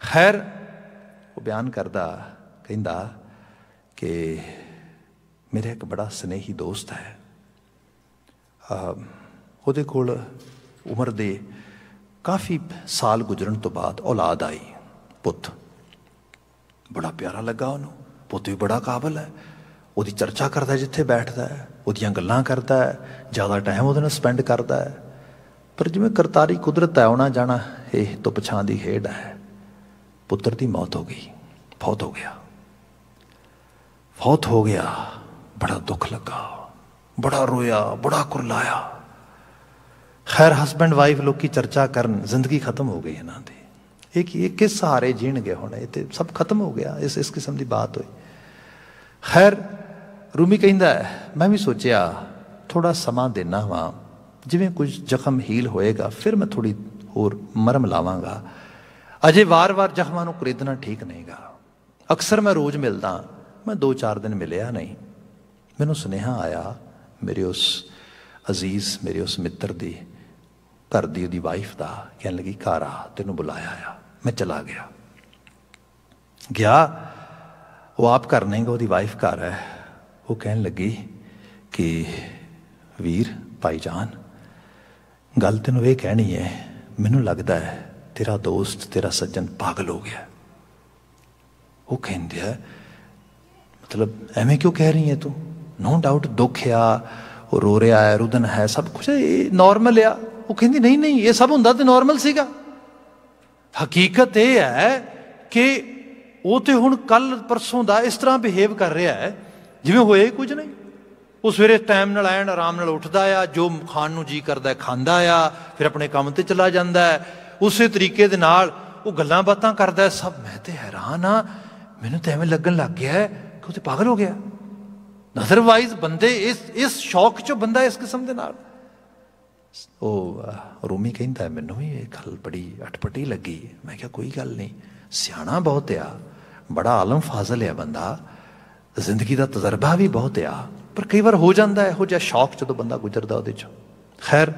Speaker 1: ਖੈਰ ਉਹ ਬਿਆਨ ਕਰਦਾ ਕਹਿੰਦਾ ਕਿ ਮੇਰਾ ਇੱਕ ਬੜਾ ਸਨੇਹੀ ਦੋਸਤ ਹੈ ਉਹਦੇ ਕੋਲ ਉਮਰ ਦੇ ਕਾਫੀ ਸਾਲ ਗੁਜ਼ਰਨ ਤੋਂ ਬਾਅਦ ਔਲਾਦ ਆਈ ਪੁੱਤ ਬੜਾ ਪਿਆਰਾ ਲੱਗਾ ਉਹਨੂੰ ਪੁੱਤ ਵੀ ਬੜਾ ਕਾਬਲ ਹੈ ਉਹਦੀ ਚਰਚਾ ਕਰਦਾ ਜਿੱਥੇ ਬੈਠਦਾ ਹੈ ਉਹਦੀਆਂ ਗੱਲਾਂ ਕਰਦਾ ਹੈ ਜ਼ਿਆਦਾ ਟਾਈਮ ਉਹਦੇ ਨਾਲ ਸਪੈਂਡ ਕਰਦਾ ਹੈ ਪਰ ਜਿਵੇਂ ਕਰਤਾਰੀ ਕੁਦਰਤ ਹੈ ਆਉਣਾ ਜਾਣਾ ਇਹ ਤੋਂ ਪਛਾਣ ਦੀ ਖੇਡ ਹੈ ਪੁੱਤਰ ਦੀ ਮੌਤ ਹੋ ਗਈ ਫੌਤ ਹੋ ਗਿਆ ਫੌਤ ਹੋ ਗਿਆ ਬੜਾ ਦੁੱਖ ਲੱਗਾ ਬੜਾ ਰੋਇਆ ਬੜਾ ਕੁਰਲਾਇਆ ਖੈਰ ਹਸਬੰਡ ਵਾਈਫ ਲੋਕੀ ਚਰਚਾ ਕਰਨ ਜ਼ਿੰਦਗੀ ਖਤਮ ਹੋ ਗਈ ਇਹਨਾਂ ਦੀ ਇਹ ਕਿ ਇਹ ਕਿਸ ਸਹਾਰੇ ਜੀਣਗੇ ਹੁਣ ਇਹ ਤੇ ਸਭ ਖਤਮ ਹੋ ਗਿਆ ਇਸ ਇਸ ਕਿਸਮ ਦੀ ਬਾਤ ਹੋਈ ਖੈਰ ਰੂਮੀ ਕਹਿੰਦਾ ਮੈਂ ਵੀ ਸੋਚਿਆ ਥੋੜਾ ਸਮਾਂ ਦੇਣਾ ਵਾ ਜਿਵੇਂ ਕੁਝ ਜ਼ਖਮ ਹੀਲ ਹੋਏਗਾ ਫਿਰ ਮੈਂ ਥੋੜੀ ਹੋਰ ਮਰਮ ਲਾਵਾਂਗਾ ਅਜੇ ਵਾਰ-ਵਾਰ ਜ਼ਖਮਾਂ ਨੂੰ ਕਰੀਦਣਾ ਠੀਕ ਨਹੀਂਗਾ ਅਕਸਰ ਮੈਂ ਰੋਜ਼ ਮਿਲਦਾ ਮੈਂ 2-4 ਦਿਨ ਮਿਲਿਆ ਨਹੀਂ ਮੈਨੂੰ ਸੁਨੇਹਾ ਆਇਆ ਮੇਰੇ ਉਸ ਅਜ਼ੀਜ਼ ਮੇਰੇ ਉਸ ਮਿੱਤਰ ਦੀ ਘਰ ਦੀ ਉਹਦੀ ਵਾਈਫ ਦਾ ਕਹਿਣ ਲੱਗੀ ਘਰ ਆ ਤੈਨੂੰ ਬੁਲਾਇਆ ਆ ਮੈਂ ਚਲਾ ਗਿਆ ਗਿਆ ਉਹ ਆਪ ਘਰ ਨਹੀਂਗਾ ਉਹਦੀ ਵਾਈਫ ਘਰ ਹੈ ਉਹ ਕਹਿਣ ਲੱਗੀ ਕਿ ਵੀਰ ਭਾਈ ਜਾਨ ਗੱਲ ਤੈਨੂੰ ਇਹ ਕਹਿਣੀ ਹੈ ਮੈਨੂੰ ਲੱਗਦਾ ਹੈ ਤੇਰਾ ਦੋਸਤ ਤੇਰਾ ਸੱਜਣ ਪਾਗਲ ਹੋ ਗਿਆ ਉਹ ਕਹਿੰਦਿਆ ਮਤਲਬ ਐਵੇਂ ਕਿਉਂ ਕਹਿ ਰਹੀ ਹੈ ਤੂੰ ਨੋ ਡਾਊਟ ਦੁੱਖ ਆ ਉਹ ਰੋ ਰਿਹਾ ਹੈ ਰੁਦਨ ਹੈ ਸਭ ਕੁਝ ਇਹ ਨਾਰਮਲ ਆ ਉਹ ਕਹਿੰਦੀ ਨਹੀਂ ਨਹੀਂ ਇਹ ਸਭ ਹੁੰਦਾ ਤੇ ਨਾਰਮਲ ਸੀਗਾ ਹਕੀਕਤ ਇਹ ਹੈ ਕਿ ਉਹ ਤੇ ਹੁਣ ਕੱਲ ਪਰਸੋਂ ਦਾ ਇਸ ਤਰ੍ਹਾਂ ਬਿਹੇਵ ਕਰ ਰਿਹਾ ਹੈ ਜਿਵੇਂ ਹੋਏ ਕੁਝ ਨਹੀਂ ਉਹ ਸਵੇਰੇ ਟਾਈਮ ਨਾਲ ਨਾ ਆਰਾਮ ਨਾਲ ਉੱਠਦਾ ਆ ਜੋ ਖਾਣ ਨੂੰ ਜੀ ਕਰਦਾ ਖਾਂਦਾ ਆ ਫਿਰ ਆਪਣੇ ਕੰਮ ਤੇ ਚਲਾ ਜਾਂਦਾ ਹੈ ਉਸੇ ਤਰੀਕੇ ਦੇ ਨਾਲ ਉਹ ਗੱਲਾਂ ਬਾਤਾਂ ਕਰਦਾ ਸਭ ਮੈਂ ਤੇ ਹੈਰਾਨ ਆ ਮੈਨੂੰ ਤਾਂ ਐਵੇਂ ਲੱਗਣ ਲੱਗ ਗਿਆ ਕਿ ਉਹ ਤੇ ਪਾਗਲ ਹੋ ਗਿਆ ਅਦਰਵਾਇਜ਼ ਬੰਦੇ ਇਸ ਇਸ ਸ਼ੌਕ ਚੋਂ ਬੰਦਾ ਇਸ ਕਿਸਮ ਦੇ ਨਾਲ ਉਹ ਰੂਮੀ ਕਹਿੰਦਾ ਮੈਨੂੰ ਵੀ ਇਹ ਗੱਲ ਬੜੀ ਅਟਪਟੀ ਲੱਗੀ ਮੈਂ ਕਿਹਾ ਕੋਈ ਗੱਲ ਨਹੀਂ ਸਿਆਣਾ ਬਹੁਤ ਆ ਬੜਾ ਆਲਮ ਫਾਜ਼ਲ ਹੈ ਬੰਦਾ ਜ਼ਿੰਦਗੀ ਦਾ ਤਜਰਬਾ ਵੀ ਬਹੁਤ ਆ ਪਰ ਕਈ ਵਾਰ ਹੋ ਜਾਂਦਾ ਇਹੋ ਜਿਹਾ ਸ਼ੌਕ ਜਦੋਂ ਬੰਦਾ ਗੁਜ਼ਰਦਾ ਉਹਦੇ ਚ ਖੈਰ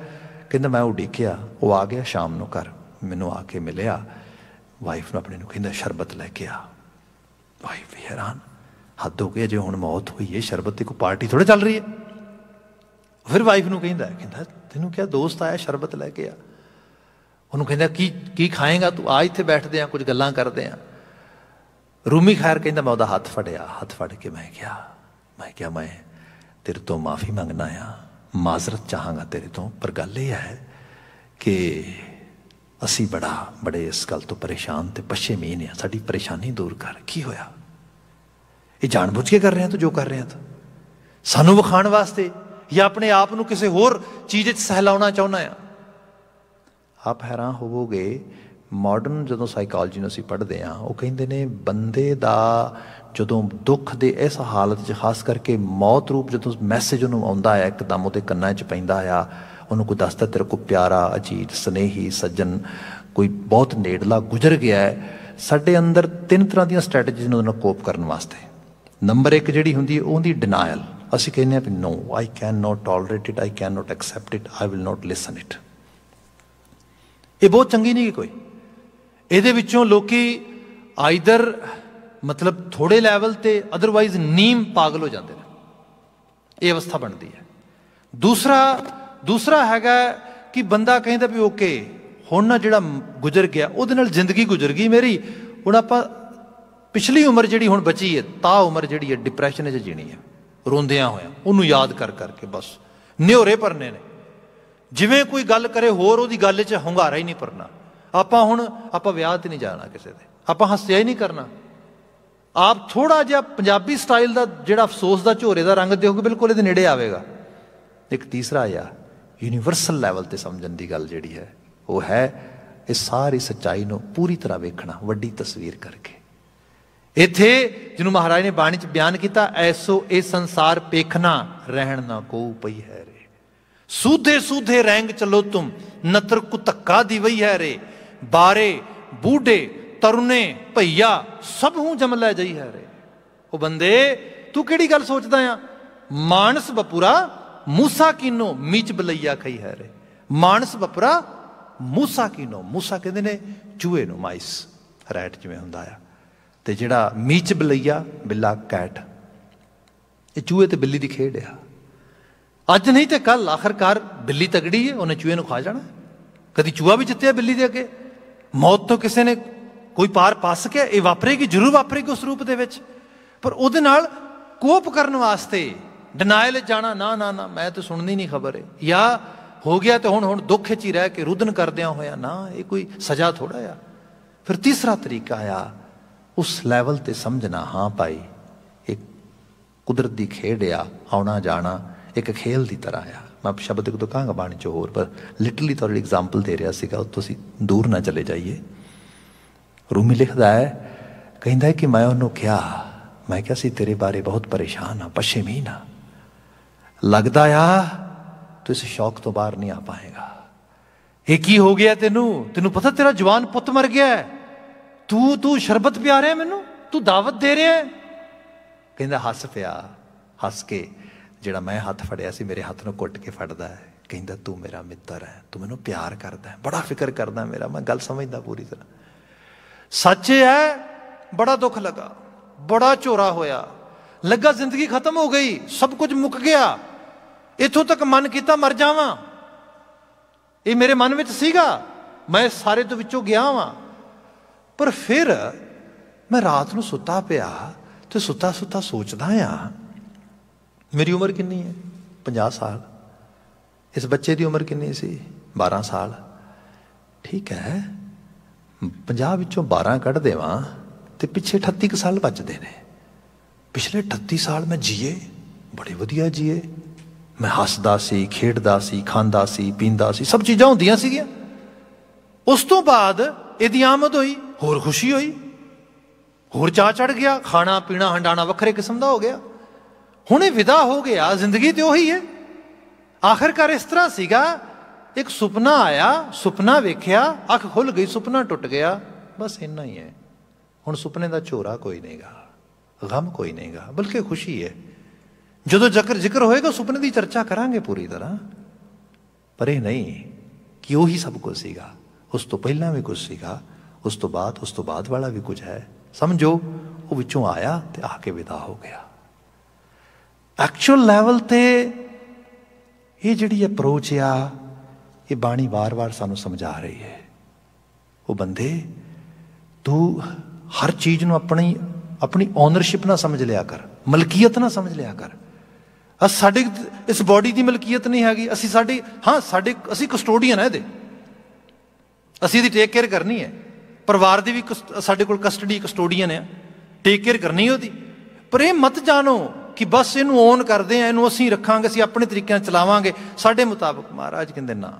Speaker 1: ਕਹਿੰਦਾ ਮੈਂ ਉਡੀਕਿਆ ਉਹ ਆ ਗਿਆ ਸ਼ਾਮ ਨੂੰ ਘਰ ਮੈਨੂੰ ਆ ਕੇ ਮਿਲਿਆ ਵਾਈਫ ਨੂੰ ਆਪਣੇ ਨੂੰ ਕਹਿੰਦਾ ਸ਼ਰਬਤ ਲੈ ਕੇ ਆ ਵਾਈਫ ਹੈਰਾਨ ਹੱਦ ਹੋ ਗਈ ਜੇ ਹੁਣ ਮੌਤ ਹੋਈ ਹੈ ਸ਼ਰਬਤ ਤੇ ਕੋ ਪਾਰਟੀ ਥੋੜੇ ਚੱਲ ਰਹੀ ਹੈ ਫਿਰ ਵਾਈਫ ਨੂੰ ਕਹਿੰਦਾ ਕਹਿੰਦਾ ਤੈਨੂੰ ਕਿਹਾ ਦੋਸਤ ਆਇਆ ਸ਼ਰਬਤ ਲੈ ਕੇ ਆ ਉਹਨੂੰ ਕਹਿੰਦਾ ਕੀ ਕੀ ਖਾਏਗਾ ਤੂੰ ਆ ਇੱਥੇ ਬੈਠਦੇ ਆ ਕੁਝ ਗੱਲਾਂ ਕਰਦੇ ਆ ਰੂਮੀ ਖੈਰ ਕਹਿੰਦਾ ਮੈਂ ਉਹਦਾ ਹੱਥ ਫੜਿਆ ਹੱਥ ਫੜ ਕੇ ਮੈਂ ਕਿਹਾ ਮੈਂ ਕਿਹਾ ਮੈਂ ਤੇਰੇ ਤੋਂ ਮਾਫੀ ਮੰਗਣਾ ਆ ਮਾਜ਼ਰਤ ਚਾਹਾਂਗਾ ਤੇਰੇ ਤੋਂ ਪਰ ਗੱਲ ਇਹ ਹੈ ਕਿ ਅਸੀਂ ਬੜਾ ਬੜੇ ਇਸ ਗੱਲ ਤੋਂ ਪਰੇਸ਼ਾਨ ਤੇ ਪਛੇਮੀਨ ਆ ਸਾਡੀ ਪਰੇਸ਼ਾਨੀ ਦੂਰ ਕਰ ਕੀ ਹੋਇਆ ਇਹ ਜਾਣਬੁੱਝ ਕੇ ਕਰ ਰਹੇ ਹਾਂ ਤਾਂ ਜੋ ਕਰ ਰਹੇ ਹਾਂ ਤਾਂ ਸਾਨੂੰ ਵਿਖਾਣ ਵਾਸਤੇ ਜਾਂ ਆਪਣੇ ਆਪ ਨੂੰ ਕਿਸੇ ਹੋਰ ਚੀਜ਼ ਵਿੱਚ ਸਹਿਲਾਉਣਾ ਚਾਹੁੰਦਾ ਆ ਆਪ ਹੈਰਾਨ ਹੋਵੋਗੇ ਮਾਡਰਨ ਜਦੋਂ ਸਾਈਕੋਲੋਜੀ ਨੂੰ ਅਸੀਂ ਪੜ੍ਹਦੇ ਆ ਉਹ ਕਹਿੰਦੇ ਨੇ ਬੰਦੇ ਦਾ ਜਦੋਂ ਦੁੱਖ ਦੇ ਇਸ ਹਾਲਤ 'ਚ ਖਾਸ ਕਰਕੇ ਮੌਤ ਰੂਪ ਜਦੋਂ ਮੈਸੇਜ ਉਹਨੂੰ ਆਉਂਦਾ ਆ ਇੱਕਦਮ ਉਹਦੇ ਕੰਨਾਂ 'ਚ ਪੈਂਦਾ ਆ ਉਹਨੂੰ ਕੋਈ ਦੱਸਦਾ ਤੇਰੇ ਕੋ ਪਿਆਰਾ ਅਜੀਤ ਸਨੇਹੀ ਸੱਜਣ ਕੋਈ ਬਹੁਤ ਨੇੜਲਾ ਗੁਜ਼ਰ ਗਿਆ ਹੈ ਸਾਡੇ ਅੰਦਰ ਤਿੰਨ ਤਰ੍ਹਾਂ ਦੀਆਂ ਸਟ੍ਰੈਟਜੀਜ਼ ਨੂੰ ਕੋਪ ਕਰਨ ਵਾਸਤੇ ਨੰਬਰ 1 ਜਿਹੜੀ ਹੁੰਦੀ ਹੈ ਉਹਦੀ ਡਿਨਾਇਲ ਅਸੀਂ ਕਹਿੰਦੇ ਆ ਕਿ no I can not tolerate it I can not accept it I will not listen it ਇਹ ਬਹੁਤ ਚੰਗੀ ਨਹੀਂ ਕੋਈ ਇਹਦੇ ਵਿੱਚੋਂ ਲੋਕੀ ਆਈਦਰ ਮਤਲਬ ਥੋੜੇ ਲੈਵਲ ਤੇ ਅਦਰਵਾਈਜ਼ ਨੀਮ ਪਾਗਲ ਹੋ ਜਾਂਦੇ ਨੇ ਇਹ ਅਵਸਥਾ ਬਣਦੀ ਹੈ ਦੂਸਰਾ ਦੂਸਰਾ ਹੈਗਾ ਕਿ ਬੰਦਾ ਕਹਿੰਦਾ ਵੀ ਓਕੇ ਹੁਣ ਨਾ ਜਿਹੜਾ ਗੁਜ਼ਰ ਗਿਆ ਉਹਦੇ ਨਾਲ ਜ਼ਿੰਦਗੀ ਗੁਜ਼ਰ ਗਈ ਮੇਰੀ ਹੁਣ ਆਪਾਂ ਪਿਛਲੀ ਉਮਰ ਜਿਹੜੀ ਹੁਣ ਬਚੀ ਹੈ ਤਾਂ ਉਮਰ ਜਿਹੜੀ ਹੈ ਡਿਪਰੈਸ਼ਨ 'ਚ ਜੀਣੀ ਹੈ ਰੋਂਦਿਆਂ ਹੋਇਆ ਉਹਨੂੰ ਯਾਦ ਕਰ ਕਰਕੇ ਬਸ ਨਿਹੋਰੇ ਪਰਨੇ ਨੇ ਜਿਵੇਂ ਕੋਈ ਗੱਲ ਕਰੇ ਹੋਰ ਉਹਦੀ ਗੱਲ 'ਚ ਹੰਗਾਰਾ ਹੀ ਨਹੀਂ ਪਰਨਾ ਆਪਾਂ ਹੁਣ ਆਪਾਂ ਵਿਆਹ ਤੇ ਨਹੀਂ ਜਾਣਾ ਕਿਸੇ ਦੇ ਆਪਾਂ ਹੱਸਿਆ ਹੀ ਨਹੀਂ ਕਰਨਾ ਆਪ ਥੋੜਾ ਜਿਹਾ ਪੰਜਾਬੀ ਸਟਾਈਲ ਦਾ ਜਿਹੜਾ ਅਫਸੋਸ ਦਾ ਝੋਰੇ ਦਾ ਰੰਗ ਦਿਓਗੇ ਬਿਲਕੁਲ ਇਹਦੇ ਨੇੜੇ ਆਵੇਗਾ ਇੱਕ ਤੀਸਰਾ ਆ ਯੂਨੀਵਰਸਲ ਲੈਵਲ ਤੇ ਸਮਝਣ ਦੀ ਗੱਲ ਜਿਹੜੀ ਹੈ ਉਹ ਹੈ ਇਹ ਸਾਰੀ ਸੱਚਾਈ ਨੂੰ ਪੂਰੀ ਤਰ੍ਹਾਂ ਵੇਖਣਾ ਵੱਡੀ ਤਸਵੀਰ ਕਰਕੇ ਇੱਥੇ ਜਿਹਨੂੰ ਮਹਾਰਾਜ ਨੇ ਬਾਣੀ ਚ ਬਿਆਨ ਕੀਤਾ ਐਸੋ ਇਹ ਸੰਸਾਰ ਪੇਖਣਾ ਰਹਿਣ ਨਾ ਕੋ ਪਈ ਹੈ ਰੇ ਸੂਧੇ ਸੂਧੇ ਰੰਗ ਚਲੋ ਤੁਮ ਨਤਰ ਕੁ ਧੱਕਾ ਦੀ ਵਈ ਹੈ ਰੇ ਬਾਰੇ ਬੂਢੇ ਤਰੁਨੇ ਭਈਆ ਸਭ ਹੂੰ ਜਮ ਲੈ ਜਈ ਹੈ ਰੇ ਉਹ ਬੰਦੇ ਤੂੰ ਕਿਹੜੀ ਗੱਲ ਸੋਚਦਾ ਆ ਮਾਨਸ ਬਪੂਰਾ ਮੂਸਾ ਕਿਨੋ ਮੀਚ ਬਲਈਆ ਖਈ ਹੈ ਰੇ ਮਾਨਸ ਬਪੂਰਾ ਮੂਸਾ ਕਿਨੋ ਮੂਸਾ ਕਹਿੰਦੇ ਨੇ ਚੂਹੇ ਨੂੰ ਮਾਈਸ ਰੈਟ ਜਿਵੇਂ ਹੁੰਦਾ ਆ ਤੇ ਜਿਹੜਾ ਮੀਚ ਬਲਈਆ ਬਿੱਲਾ ਕੈਟ ਇਹ ਚੂਹੇ ਤੇ ਬਿੱਲੀ ਦੀ ਖੇਡ ਆ ਅੱਜ ਨਹੀਂ ਤੇ ਕੱਲ ਆਖਰਕਾਰ ਬਿੱਲੀ ਤਗੜੀ ਏ ਉਹਨੇ ਚੂਹੇ ਨੂੰ ਖਾ ਜਾਣਾ ਕਦੀ ਚੂਹਾ ਵੀ ਜਿੱਤਿਆ ਬਿੱਲੀ ਦੇ ਅੱਗੇ ਮੌਤ ਤੋਂ ਕਿਸੇ ਨੇ ਕੋਈ ਪਾਰ ਪਾ ਸਕਿਆ ਇਹ ਵਾਪਰੇਗੀ ਜ਼ਰੂਰ ਵਾਪਰੇਗੀ ਉਸ ਰੂਪ ਦੇ ਵਿੱਚ ਪਰ ਉਹਦੇ ਨਾਲ ਕੋਪ ਕਰਨ ਵਾਸਤੇ ਡਿਨਾਇਲ ਜਾਣਾ ਨਾ ਨਾ ਨਾ ਮੈਂ ਤਾਂ ਸੁਣਨੀ ਨਹੀਂ ਖਬਰ ਹੈ ਜਾਂ ਹੋ ਗਿਆ ਤੇ ਹੁਣ ਹੁਣ ਦੁੱਖ 'ਚ ਹੀ ਰਹਿ ਕੇ ਰੁਦਨ ਕਰਦਿਆਂ ਹੋਇਆ ਨਾ ਇਹ ਕੋਈ ਸਜ਼ਾ ਥੋੜਾ ਆ ਫਿਰ ਤੀਸਰਾ ਤਰੀਕਾ ਆ ਉਸ ਲੈਵਲ ਤੇ ਸਮਝਣਾ ਹਾਂ ਭਾਈ ਇੱਕ ਕੁਦਰਤ ਦੀ ਖੇਡ ਆ ਆਉਣਾ ਜਾਣਾ ਇੱਕ ਖੇਲ ਦੀ ਤਰ੍ਹਾਂ ਆ ਮੈਂ ਸ਼ਬਦ ਇੱਕ ਦੁਕਾਂਗਾ ਬਾਣੀ ਚ ਹੋਰ ਪਰ ਲਿਟਰਲੀ ਤੁਹਾਨੂੰ ਐਗਜ਼ਾਮਪਲ ਦੇ ਰਿਹਾ ਸੀਗਾ ਤੁਸੀਂ ਦੂਰ ਨਾ ਚਲੇ ਜਾਈਏ ਰੂਮੀ ਲਿਖਦਾ ਹੈ ਕਹਿੰਦਾ ਹੈ ਕਿ ਮੈਂ ਉਹਨੂੰ ਕਿਹਾ ਮੈਂ ਕਿਹਾ ਸੀ ਤੇਰੇ ਬਾਰੇ ਬਹੁਤ ਪਰੇਸ਼ਾਨ ਆ ਪਛੇਮੀਨ ਆ ਲੱਗਦਾ ਆ ਤੂੰ ਇਸ ਸ਼ੌਕ ਤੋਂ ਬਾਹਰ ਨਹੀਂ ਆ ਪਾਏਗਾ ਇਹ ਕੀ ਹੋ ਗਿਆ ਤੈਨੂੰ ਤੈਨੂੰ ਪਤਾ ਤੇਰਾ ਜਵਾਨ ਪੁੱਤ ਮਰ ਗਿਆ ਹੈ ਤੂੰ ਤੂੰ ਸ਼ਰਬਤ ਪਿਆ ਰਿਹਾ ਮੈਨੂੰ ਤੂੰ ਦਾਵਤ ਦੇ ਰਿਹਾ ਕਹਿੰਦਾ ਹੱਸ ਪਿਆ ਹੱਸ ਕੇ ਜਿਹੜਾ ਮੈਂ ਹੱਥ ਫੜਿਆ ਸੀ ਮੇਰੇ ਹੱਥ ਨੂੰ ਕੁੱਟ ਕੇ ਫੜਦਾ ਹੈ ਕਹਿੰਦਾ ਤੂੰ ਮੇਰਾ ਮਿੱਤਰ ਹੈ ਤੂੰ ਮੈਨੂੰ ਪਿਆਰ ਕਰਦਾ ਹੈ ਬੜਾ ਫਿਕਰ ਕਰਦਾ ਮੇਰਾ ਮੈਂ ਗੱਲ ਸਮਝਦਾ ਪੂਰੀ ਤਰ੍ਹਾਂ ਸੱਚ ਹੈ ਬੜਾ ਦੁੱਖ ਲੱਗਾ ਬੜਾ ਝੋਰਾ ਹੋਇਆ ਲੱਗਾ ਜ਼ਿੰਦਗੀ ਖਤਮ ਹੋ ਗਈ ਸਭ ਕੁਝ ਮੁੱਕ ਗਿਆ ਇੱਥੋਂ ਤੱਕ ਮਨ ਕੀਤਾ ਮਰ ਜਾਵਾਂ ਇਹ ਮੇਰੇ ਮਨ ਵਿੱਚ ਸੀਗਾ ਮੈਂ ਸਾਰੇ ਤੋਂ ਵਿੱਚੋਂ ਗਿਆ ਵਾਂ ਪਰ ਫਿਰ ਮੈਂ ਰਾਤ ਨੂੰ ਸੁੱਤਾ ਪਿਆ ਤੇ ਸੁੱਤਾ ਸੁੱਤਾ ਸੋਚਦਾ ਆ ਮੇਰੀ ਉਮਰ ਕਿੰਨੀ ਹੈ 50 ਸਾਲ ਇਸ ਬੱਚੇ ਦੀ ਉਮਰ ਕਿੰਨੀ ਸੀ 12 ਸਾਲ ਠੀਕ ਹੈ 50 ਵਿੱਚੋਂ 12 ਕੱਢ ਦੇਵਾਂ ਤੇ ਪਿੱਛੇ 38 ਸਾਲ ਬਚਦੇ ਨੇ ਪਿਛਲੇ 38 ਸਾਲ ਮੈਂ ਜੀਏ ਬੜੇ ਵਧੀਆ ਜੀਏ ਮੈਂ ਹੱਸਦਾ ਸੀ ਖੇਡਦਾ ਸੀ ਖਾਂਦਾ ਸੀ ਪੀਂਦਾ ਸੀ ਸਭ ਚੀਜ਼ਾਂ ਹੁੰਦੀਆਂ ਸੀਗੀਆਂ ਉਸ ਤੋਂ ਬਾਅਦ ਇਹਦੀ ਆਮਦ ਹੋਈ ਹੋਰ ਖੁਸ਼ੀ ਹੋਈ ਹੋਰ ਚਾਹ ਚੜ ਗਿਆ ਖਾਣਾ ਪੀਣਾ ਹੰਡਾਣਾ ਵੱਖਰੇ ਕਿਸਮ ਦਾ ਹੋ ਗਿਆ ਹੁਣ ਇਹ ਵਿਦਾ ਹੋ ਗਿਆ ਜ਼ਿੰਦਗੀ ਤੇ ਉਹੀ ਹੈ ਆਖਰਕਾਰ ਇਸ ਤਰ੍ਹਾਂ ਸੀਗਾ ਇੱਕ ਸੁਪਨਾ ਆਇਆ ਸੁਪਨਾ ਵੇਖਿਆ ਅੱਖ ਖੁੱਲ ਗਈ ਸੁਪਨਾ ਟੁੱਟ ਗਿਆ ਬਸ ਇੰਨਾ ਹੀ ਹੈ ਹੁਣ ਸੁਪਨੇ ਦਾ ਝੋਰਾ ਕੋਈ ਨਹੀਂਗਾ ਗਮ ਕੋਈ ਨਹੀਂਗਾ ਬਲਕਿ ਖੁਸ਼ੀ ਹੈ ਜਦੋਂ ਜ਼ਿਕਰ ਜ਼ਿਕਰ ਹੋਏਗਾ ਸੁਪਨੇ ਦੀ ਚਰਚਾ ਕਰਾਂਗੇ ਪੂਰੀ ਤਰ੍ਹਾਂ ਪਰ ਇਹ ਨਹੀਂ ਕਿ ਉਹੀ ਸਭ ਕੁਝ ਸੀਗਾ ਉਸ ਤੋਂ ਪਹਿਲਾਂ ਵੀ ਕੁਝ ਸੀਗਾ ਉਸ ਤੋਂ ਬਾਅਦ ਉਸ ਤੋਂ ਬਾਅਦ ਵਾਲਾ ਵੀ ਕੁਝ ਹੈ ਸਮਝੋ ਉਹ ਵਿੱਚੋਂ ਆਇਆ ਤੇ ਆ ਕੇ ਵਿਦਾ ਹੋ ਗਿਆ ਐਕਚੁਅਲ ਲੈਵਲ ਤੇ ਇਹ ਜਿਹੜੀ ਅਪਰੋਚ ਆ ਇਹ ਬਾਣੀ ਵਾਰ-ਵਾਰ ਸਾਨੂੰ ਸਮਝਾ ਰਹੀ ਹੈ ਉਹ ਬੰਦੇ ਤੂੰ ਹਰ ਚੀਜ਼ ਨੂੰ ਆਪਣੀ ਆਪਣੀ ਓਨਰਸ਼ਿਪ ਨਾ ਸਮਝ ਲਿਆ ਕਰ ਮਲਕੀਅਤ ਨਾ ਸਮਝ ਲਿਆ ਕਰ ਅ ਸਾਡੇ ਇਸ ਬਾਡੀ ਦੀ ਮਲਕੀਅਤ ਨਹੀਂ ਹੈਗੀ ਅਸੀਂ ਸਾਡੀ ਹਾਂ ਸਾਡੇ ਅਸੀਂ ਕਸਟੋਡੀਅਨ ਹੈ ਇਹਦੇ ਅਸੀਂ ਇਹਦੀ ਟੇਕ ਕੇਅਰ ਕਰਨੀ ਹੈ ਪਰਿਵਾਰ ਦੀ ਵੀ ਸਾਡੇ ਕੋਲ ਕਸਟਡੀ ਕਸਟੋਡੀਅਨ ਆ ਟੇਕ ਕੇਅਰ ਕਰਨੀ ਉਹਦੀ ਪਰ ਇਹ ਮਤ ਜਾਣੋ ਕਿ ਬਸ ਇਹਨੂੰ ਓਨ ਕਰਦੇ ਆ ਇਹਨੂੰ ਅਸੀਂ ਰੱਖਾਂਗੇ ਅਸੀਂ ਆਪਣੇ ਤਰੀਕੇ ਨਾਲ ਚਲਾਵਾਂਗੇ ਸਾਡੇ ਮੁਤਾਬਕ ਮਹਾਰਾਜ ਕਹਿੰਦੇ ਨਾ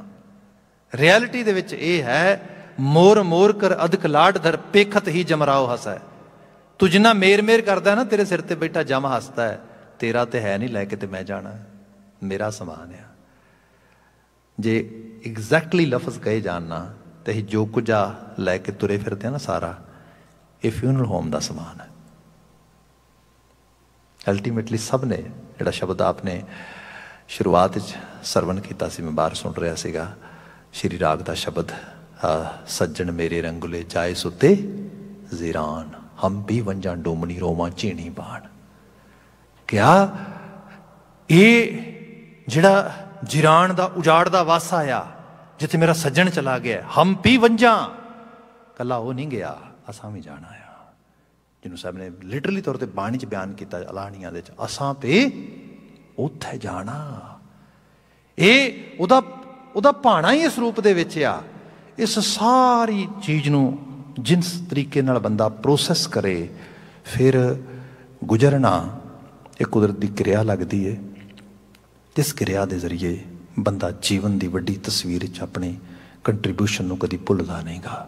Speaker 1: ਰਿਐਲਿਟੀ ਦੇ ਵਿੱਚ ਇਹ ਹੈ ਮੋਰ ਮੋਰ ਕਰ ਅਧਕ ਲਾਟ ਧਰ ਪੇਖਤ ਹੀ ਜਮਰਾਓ ਹਸੈ ਤੂੰ ਜਿੰਨਾ ਮੇਰ ਮੇਰ ਕਰਦਾ ਨਾ ਤੇਰੇ ਸਿਰ ਤੇ ਬੈਠਾ ਜਮ ਹੱਸਦਾ ਹੈ ਤੇਰਾ ਤੇ ਹੈ ਨਹੀਂ ਲੈ ਕੇ ਤੇ ਮੈਂ ਜਾਣਾ ਮੇਰਾ ਸਮਾਨ ਆ ਜੇ ਐਗਜ਼ੈਕਟਲੀ ਲਫ਼ਜ਼ ਕਹੇ ਜਾਣ ਨਾ ਤੇ ਇਹ ਜੋ ਕੁਝ ਆ ਲੈ ਕੇ ਤੁਰੇ ਫਿਰਦੇ ਆ ਨਾ ਸਾਰਾ ਇਹ ਫਿਊਨਰਲ ਹੋਮ ਦਾ ਸਮਾਨ ਹੈ ਅਲਟੀਮੇਟਲੀ ਸਭ ਨੇ ਜਿਹੜਾ ਸ਼ਬਦ ਆਪਨੇ ਸ਼ੁਰੂਆਤ ਵਿੱਚ ਸਰਵਨ ਕੀਤਾ ਸੀ ਮੈਂ ਬਾਹਰ ਸੁਣ ਰਿਹਾ ਸੀਗਾ ਸ਼੍ਰੀ ਰਾਗ ਦਾ ਸ਼ਬਦ ਸੱਜਣ ਮੇਰੇ ਰੰਗੁਲੇ ਜਾਏ ਸੁੱਤੇ ਜ਼ੀਰਾਨ ਹਮ ਵੀ ਵੰਜਾਂ ਡੋਮਣੀ ਰੋਮਾਂ ਝੀਣੀ ਬਾਣ ਕਿਆ ਇਹ ਜਿਹੜਾ ਜਿਰਾਨ ਦਾ ਉਜਾੜ ਦਾ ਵਾਸਾ ਆ ਜਿੱਥੇ ਮੇਰਾ ਸੱਜਣ ਚਲਾ ਗਿਆ ਪੀ ਵੰਜਾ ਕੱਲਾ ਉਹ ਨਹੀਂ ਗਿਆ ਅਸਾਂ ਵੀ ਜਾਣਾ ਆ ਜਿਹਨੂੰ ਸਾਹਿਬ ਨੇ ਲਿਟਰਲੀ ਤੌਰ ਤੇ ਬਾਣੀ 'ਚ ਬਿਆਨ ਕੀਤਾ ਅਲਾਣੀਆਂ ਦੇ 'ਚ ਅਸਾਂ ਤੇ ਉੱਥੇ ਜਾਣਾ ਇਹ ਉਹਦਾ ਉਹਦਾ ਪਾਣਾ ਹੀ ਇਸ ਰੂਪ ਦੇ ਵਿੱਚ ਆ ਇਸ ਸਾਰੀ ਚੀਜ਼ ਨੂੰ ਜਿੰਸ ਤਰੀਕੇ ਨਾਲ ਬੰਦਾ ਪ੍ਰੋਸੈਸ ਕਰੇ ਫਿਰ ਗੁਜ਼ਰਨਾ ਇਹ ਕੁਦਰਤ ਦੀ ਕਿਰਿਆ ਲੱਗਦੀ ਏ ਇਸ ਕਿਰਿਆ ਦੇ ਜ਼ਰੀਏ ਬੰਦਾ ਜੀਵਨ ਦੀ ਵੱਡੀ ਤਸਵੀਰ 'ਚ ਆਪਣੇ ਕੰਟਰੀਬਿਊਸ਼ਨ ਨੂੰ ਕਦੀ ਭੁੱਲਦਾ ਨਹੀਂਗਾ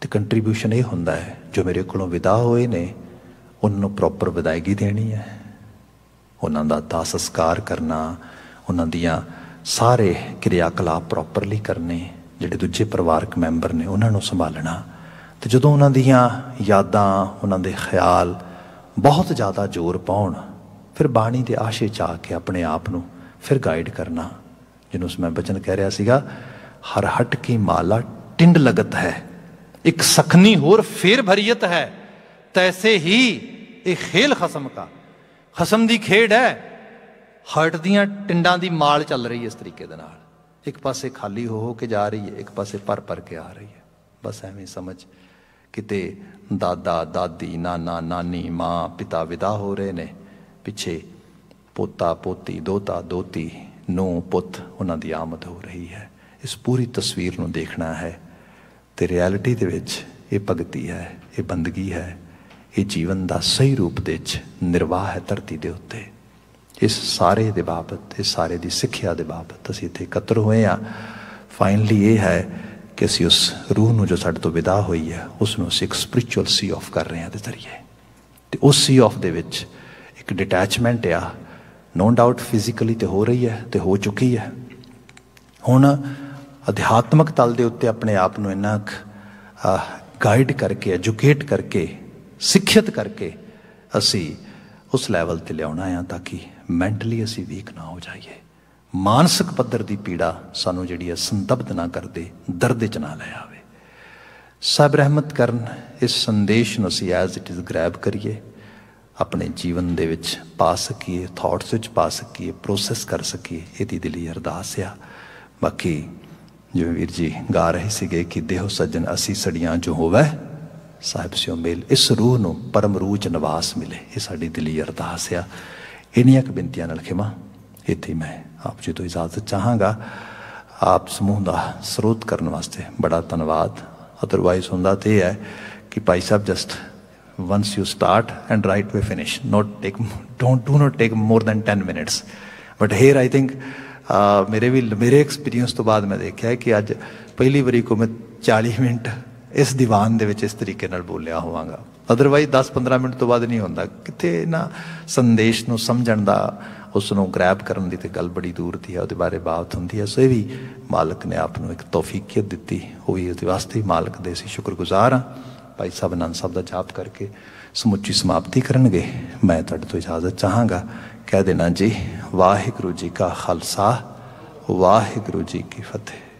Speaker 1: ਤੇ ਕੰਟਰੀਬਿਊਸ਼ਨ ਇਹ ਹੁੰਦਾ ਹੈ ਜੋ ਮੇਰੇ ਕੋਲੋਂ ਵਿਦਾ ਹੋਏ ਨੇ ਉਹਨਾਂ ਨੂੰ ਪ੍ਰੋਪਰ ਵਿਦਾਇਗੀ ਦੇਣੀ ਹੈ ਉਹਨਾਂ ਦਾ ਦਾਸ ਸੰਸਕਾਰ ਕਰਨਾ ਉਹਨਾਂ ਦੀਆਂ ਸਾਰੇ ਕਿਰਿਆਕਲਾਪ ਪ੍ਰੋਪਰਲੀ ਕਰਨੇ ਜਿਹੜੇ ਦੂਜੇ ਪਰਿਵਾਰਕ ਮੈਂਬਰ ਨੇ ਉਹਨਾਂ ਨੂੰ ਸੰਭਾਲਣਾ ਤੇ ਜਦੋਂ ਉਹਨਾਂ ਦੀਆਂ ਯਾਦਾਂ ਉਹਨਾਂ ਦੇ ਖਿਆਲ ਬਹੁਤ ਜ਼ਿਆਦਾ ਜ਼ੋਰ ਪਾਉਣ ਫਿਰ ਬਾਣੀ ਦੇ ਆਸ਼ੇ ਚਾ ਕੇ ਆਪਣੇ ਆਪ ਨੂੰ ਫਿਰ ਗਾਈਡ ਕਰਨਾ ਜਿਹਨੂੰ ਮੈਂ ਬਚਨ ਕਹਿ ਰਿਹਾ ਸੀਗਾ ਹਰ ਹਟ ਕੀ ਮਾਲਾ ਟਿੰਡ ਲਗਤ ਹੈ ਇੱਕ ਸਖਨੀ ਹੋਰ ਫੇਰ ਭਰੀਅਤ ਹੈ ਤੈਸੇ ਹੀ ਇਹ ਖੇਲ ਖਸਮ ਦਾ ਖਸਮ ਦੀ ਖੇਡ ਹੈ ਹਰਟ ਦੀਆਂ ਟਿੰਡਾਂ ਦੀ ਮਾਲ ਚੱਲ ਰਹੀ ਹੈ ਇਸ ਤਰੀਕੇ ਦੇ ਨਾਲ ਇੱਕ ਪਾਸੇ ਖਾਲੀ ਹੋ ਹੋ ਕੇ ਜਾ ਰਹੀ ਹੈ ਇੱਕ ਪਾਸੇ ਭਰ ਭਰ ਕੇ ਆ ਰਹੀ ਹੈ ਬਸ ਐਵੇਂ ਸਮਝ ਕਿਤੇ ਦਾਦਾ ਦਾਦੀ ਨਾਨਾ ਨਾਨੀ ਮਾਂ ਪਿਤਾ ਵਿਦਾ ਹੋ ਰਹੇ ਨੇ ਪਿੱਛੇ ਪੋਤਾ ਪੋਤੀ ਦੋਤਾ ਦੋਤੀ ਨੂੰ ਪੁੱਤ ਉਹਨਾਂ ਦੀ ਆਮਦ ਹੋ ਰਹੀ ਹੈ ਇਸ ਪੂਰੀ ਤਸਵੀਰ ਨੂੰ ਦੇਖਣਾ ਹੈ ਤੇ ਰਿਐਲਿਟੀ ਦੇ ਵਿੱਚ ਇਹ ਭਗਤੀ ਹੈ ਇਹ ਬੰਦਗੀ ਹੈ ਇਹ ਜੀਵਨ ਦਾ ਸਹੀ ਰੂਪ ਦੇ ਵਿੱਚ ਨਿਰਵਾਹ ਹੈ ਧਰਤੀ ਦੇ ਉੱਤੇ ਇਸ ਸਾਰੇ ਦੇ ਬਾਬਤ ਇਸ ਸਾਰੇ ਦੀ ਸਿੱਖਿਆ ਦੇ ਬਾਬਤ ਅਸੀਂ ਇੱਥੇ ਇਕੱਤਰ ਹੋਏ ਆ ਫਾਈਨਲੀ ਇਹ ਹੈ ਕਿ ਅਸੀਂ ਉਸ ਰੂਹ ਨੂੰ ਜੋ ਸਾਡੇ ਤੋਂ ਵਿਦਾ ਹੋਈ ਹੈ ਉਸ ਨੂੰ ਅਸੀਂ ਇੱਕ ਸਪਿਰਚੁਅਲ ਸੀ ਆਫ ਕਰ ਰਹੇ ਹਾਂ ਦੇ ਜ਼ਰੀਏ ਤੇ ਉਸ ਸੀ ਆਫ ਦੇ ਵਿੱਚ ਇੱਕ ਡਿਟੈਚਮੈਂਟ ਆ ਨੋ ਡਾਊਟ ਫਿਜ਼ੀਕਲੀ ਤੇ ਹੋ ਰਹੀ ਹੈ ਤੇ ਹੋ ਚੁੱਕੀ ਹੈ ਹੁਣ ਅਧਿਆਤਮਕ ਤਲ ਦੇ ਉੱਤੇ ਆਪਣੇ ਆਪ ਨੂੰ ਇੰਨਾ ਗਾਈਡ ਕਰਕੇ ਐਜੂਕੇਟ ਕਰਕੇ ਸਿੱਖਿਅਤ ਕਰਕੇ ਅਸੀਂ ਉਸ ਲੈਵਲ ਤੇ ਲਿਆਉਣਾ ਹੈ ਤਾਂ ਕਿ ਮੈਂਟਲੀ ਅਸੀਂ ਵੀਕ ਨਾ ਹੋ ਜਾਈਏ ਮਾਨਸਿਕ ਪੱਧਰ ਦੀ ਪੀੜਾ ਸਾਨੂੰ ਜਿਹੜੀ ਹੈ ਸੰਤਪਤ ਨਾ ਕਰਦੇ ਦਰਦ ਚ ਨਾ ਲੈ ਆਵੇ ਸਭ ਰਹਿਮਤ ਕਰਨ ਇਸ ਸੰਦੇਸ਼ ਨੂੰ ਅਸੀਂ ਐਜ਼ ਇਟ ਇਜ਼ ਗ੍ਰੈਬ ਕਰੀਏ ਆਪਣੇ ਜੀਵਨ ਦੇ ਵਿੱਚ ਪਾ ਸਕੀਏ ਥਾਟਸ ਵਿੱਚ ਪਾ ਸਕੀਏ ਪ੍ਰੋਸੈਸ ਕਰ ਸਕੀਏ ਇਹਦੀ ਦਿਲੀ ਅਰਦਾਸ ਆ ਬਾਕੀ ਜਿਵੇਂ ਵੀਰ ਜੀ ਗਾ ਰਹੇ ਸੀਗੇ ਕਿ ਦੇਹੋ ਸੱਜਣ ਅਸੀਂ ਸੜੀਆਂ ਜੋ ਹੋਵੇ ਸਾਹਿਬ ਸਿਓ ਮੇਲ ਇਸ ਰੂਹ ਨੂੰ ਪਰਮ ਰੂਹ ਚ ਨਿਵਾਸ ਮਿਲੇ ਇਹ ਸਾਡੀ ਦਿਲੀ ਅਰਦਾਸ ਆ ਇਨੀਆਂ ਕੁ ਬੇਨਤੀਆਂ ਨਾਲ ਖਿਮਾ ਇੱਥੇ ਮੈਂ ਆਪ ਜੀ ਤੋਂ ਇਜਾਜ਼ਤ ਚਾਹਾਂਗਾ ਆਪ ਸਮੂਹ ਦਾ ਸਰੋਤ ਕਰਨ ਵਾਸਤੇ ਬੜਾ ਧੰਨਵਾਦ ਅਦਰਵਾਈਜ਼ ਹੁੰਦਾ ਤੇ ਹੈ ਕਿ ਭਾਈ ਸਾਹਿਬ just once you start and right way finish. Not take, don't do not take more than 10 minutes. But here I think ਮੇਰੇ ਵੀ ਮੇਰੇ ਐਕਸਪੀਰੀਅੰਸ ਤੋਂ ਬਾਅਦ ਮੈਂ ਦੇਖਿਆ ਕਿ ਅੱਜ ਪਹਿਲੀ ਵਾਰੀ ਕੋ ਮੈਂ 40 ਮਿੰਟ ਇਸ ਦੀਵਾਨ ਦੇ ਵਿੱਚ ਇਸ ਤਰੀਕੇ ਨਾਲ ਬੋਲਿਆ ਹੋਵਾਂਗਾ ਅਦਰਵਾਈਜ਼ 10-15 ਮਿੰਟ ਤੋਂ ਬਾਅਦ ਨਹੀਂ ਹੁੰਦਾ ਕਿਤੇ ਨਾ ਸੰਦੇਸ਼ ਨੂੰ ਸਮਝਣ ਦਾ ਉਸ ਨੂੰ ਗ੍ਰੈਬ ਕਰਨ ਦੀ ਤੇ ਗੱਲ ਬੜੀ ਦੂਰ ਦੀ ਹੈ ਉਹਦੇ ਬਾਰੇ ਬਾਤ ਹੁੰਦੀ ਹੈ ਸੋ ਇਹ ਵੀ ਮਾਲਕ ਨੇ ਆਪ ਨੂੰ ਇੱਕ ਤੌਫੀਕੀਅਤ ਦਿੱਤੀ ਹੋਈ ਉਹਦੇ ਵਾਸਤੇ ਹੀ ਮਾਲਕ ਦੇ ਸੀ ਸ਼ੁਕਰਗੁਜ਼ਾਰ ਹਾਂ ਭਾਈ ਸਾਹਿਬ ਅਨੰਦ ਸਾਹਿਬ ਦਾ ਜਾਪ ਕਰਕੇ ਸਮੁੱਚੀ ਸਮਾਪਤੀ ਕਰਨਗੇ ਮੈਂ ਤੁਹਾਡੇ ਤੋਂ ਇਜਾਜ਼ਤ ਚਾਹਾਂਗਾ ਕਹਿ ਦੇਣਾ ਜੀ ਵਾਹਿਗੁਰੂ ਜੀ ਕਾ ਖਾਲਸਾ ਵਾਹਿਗੁਰੂ ਜੀ ਕੀ ਫਤਿਹ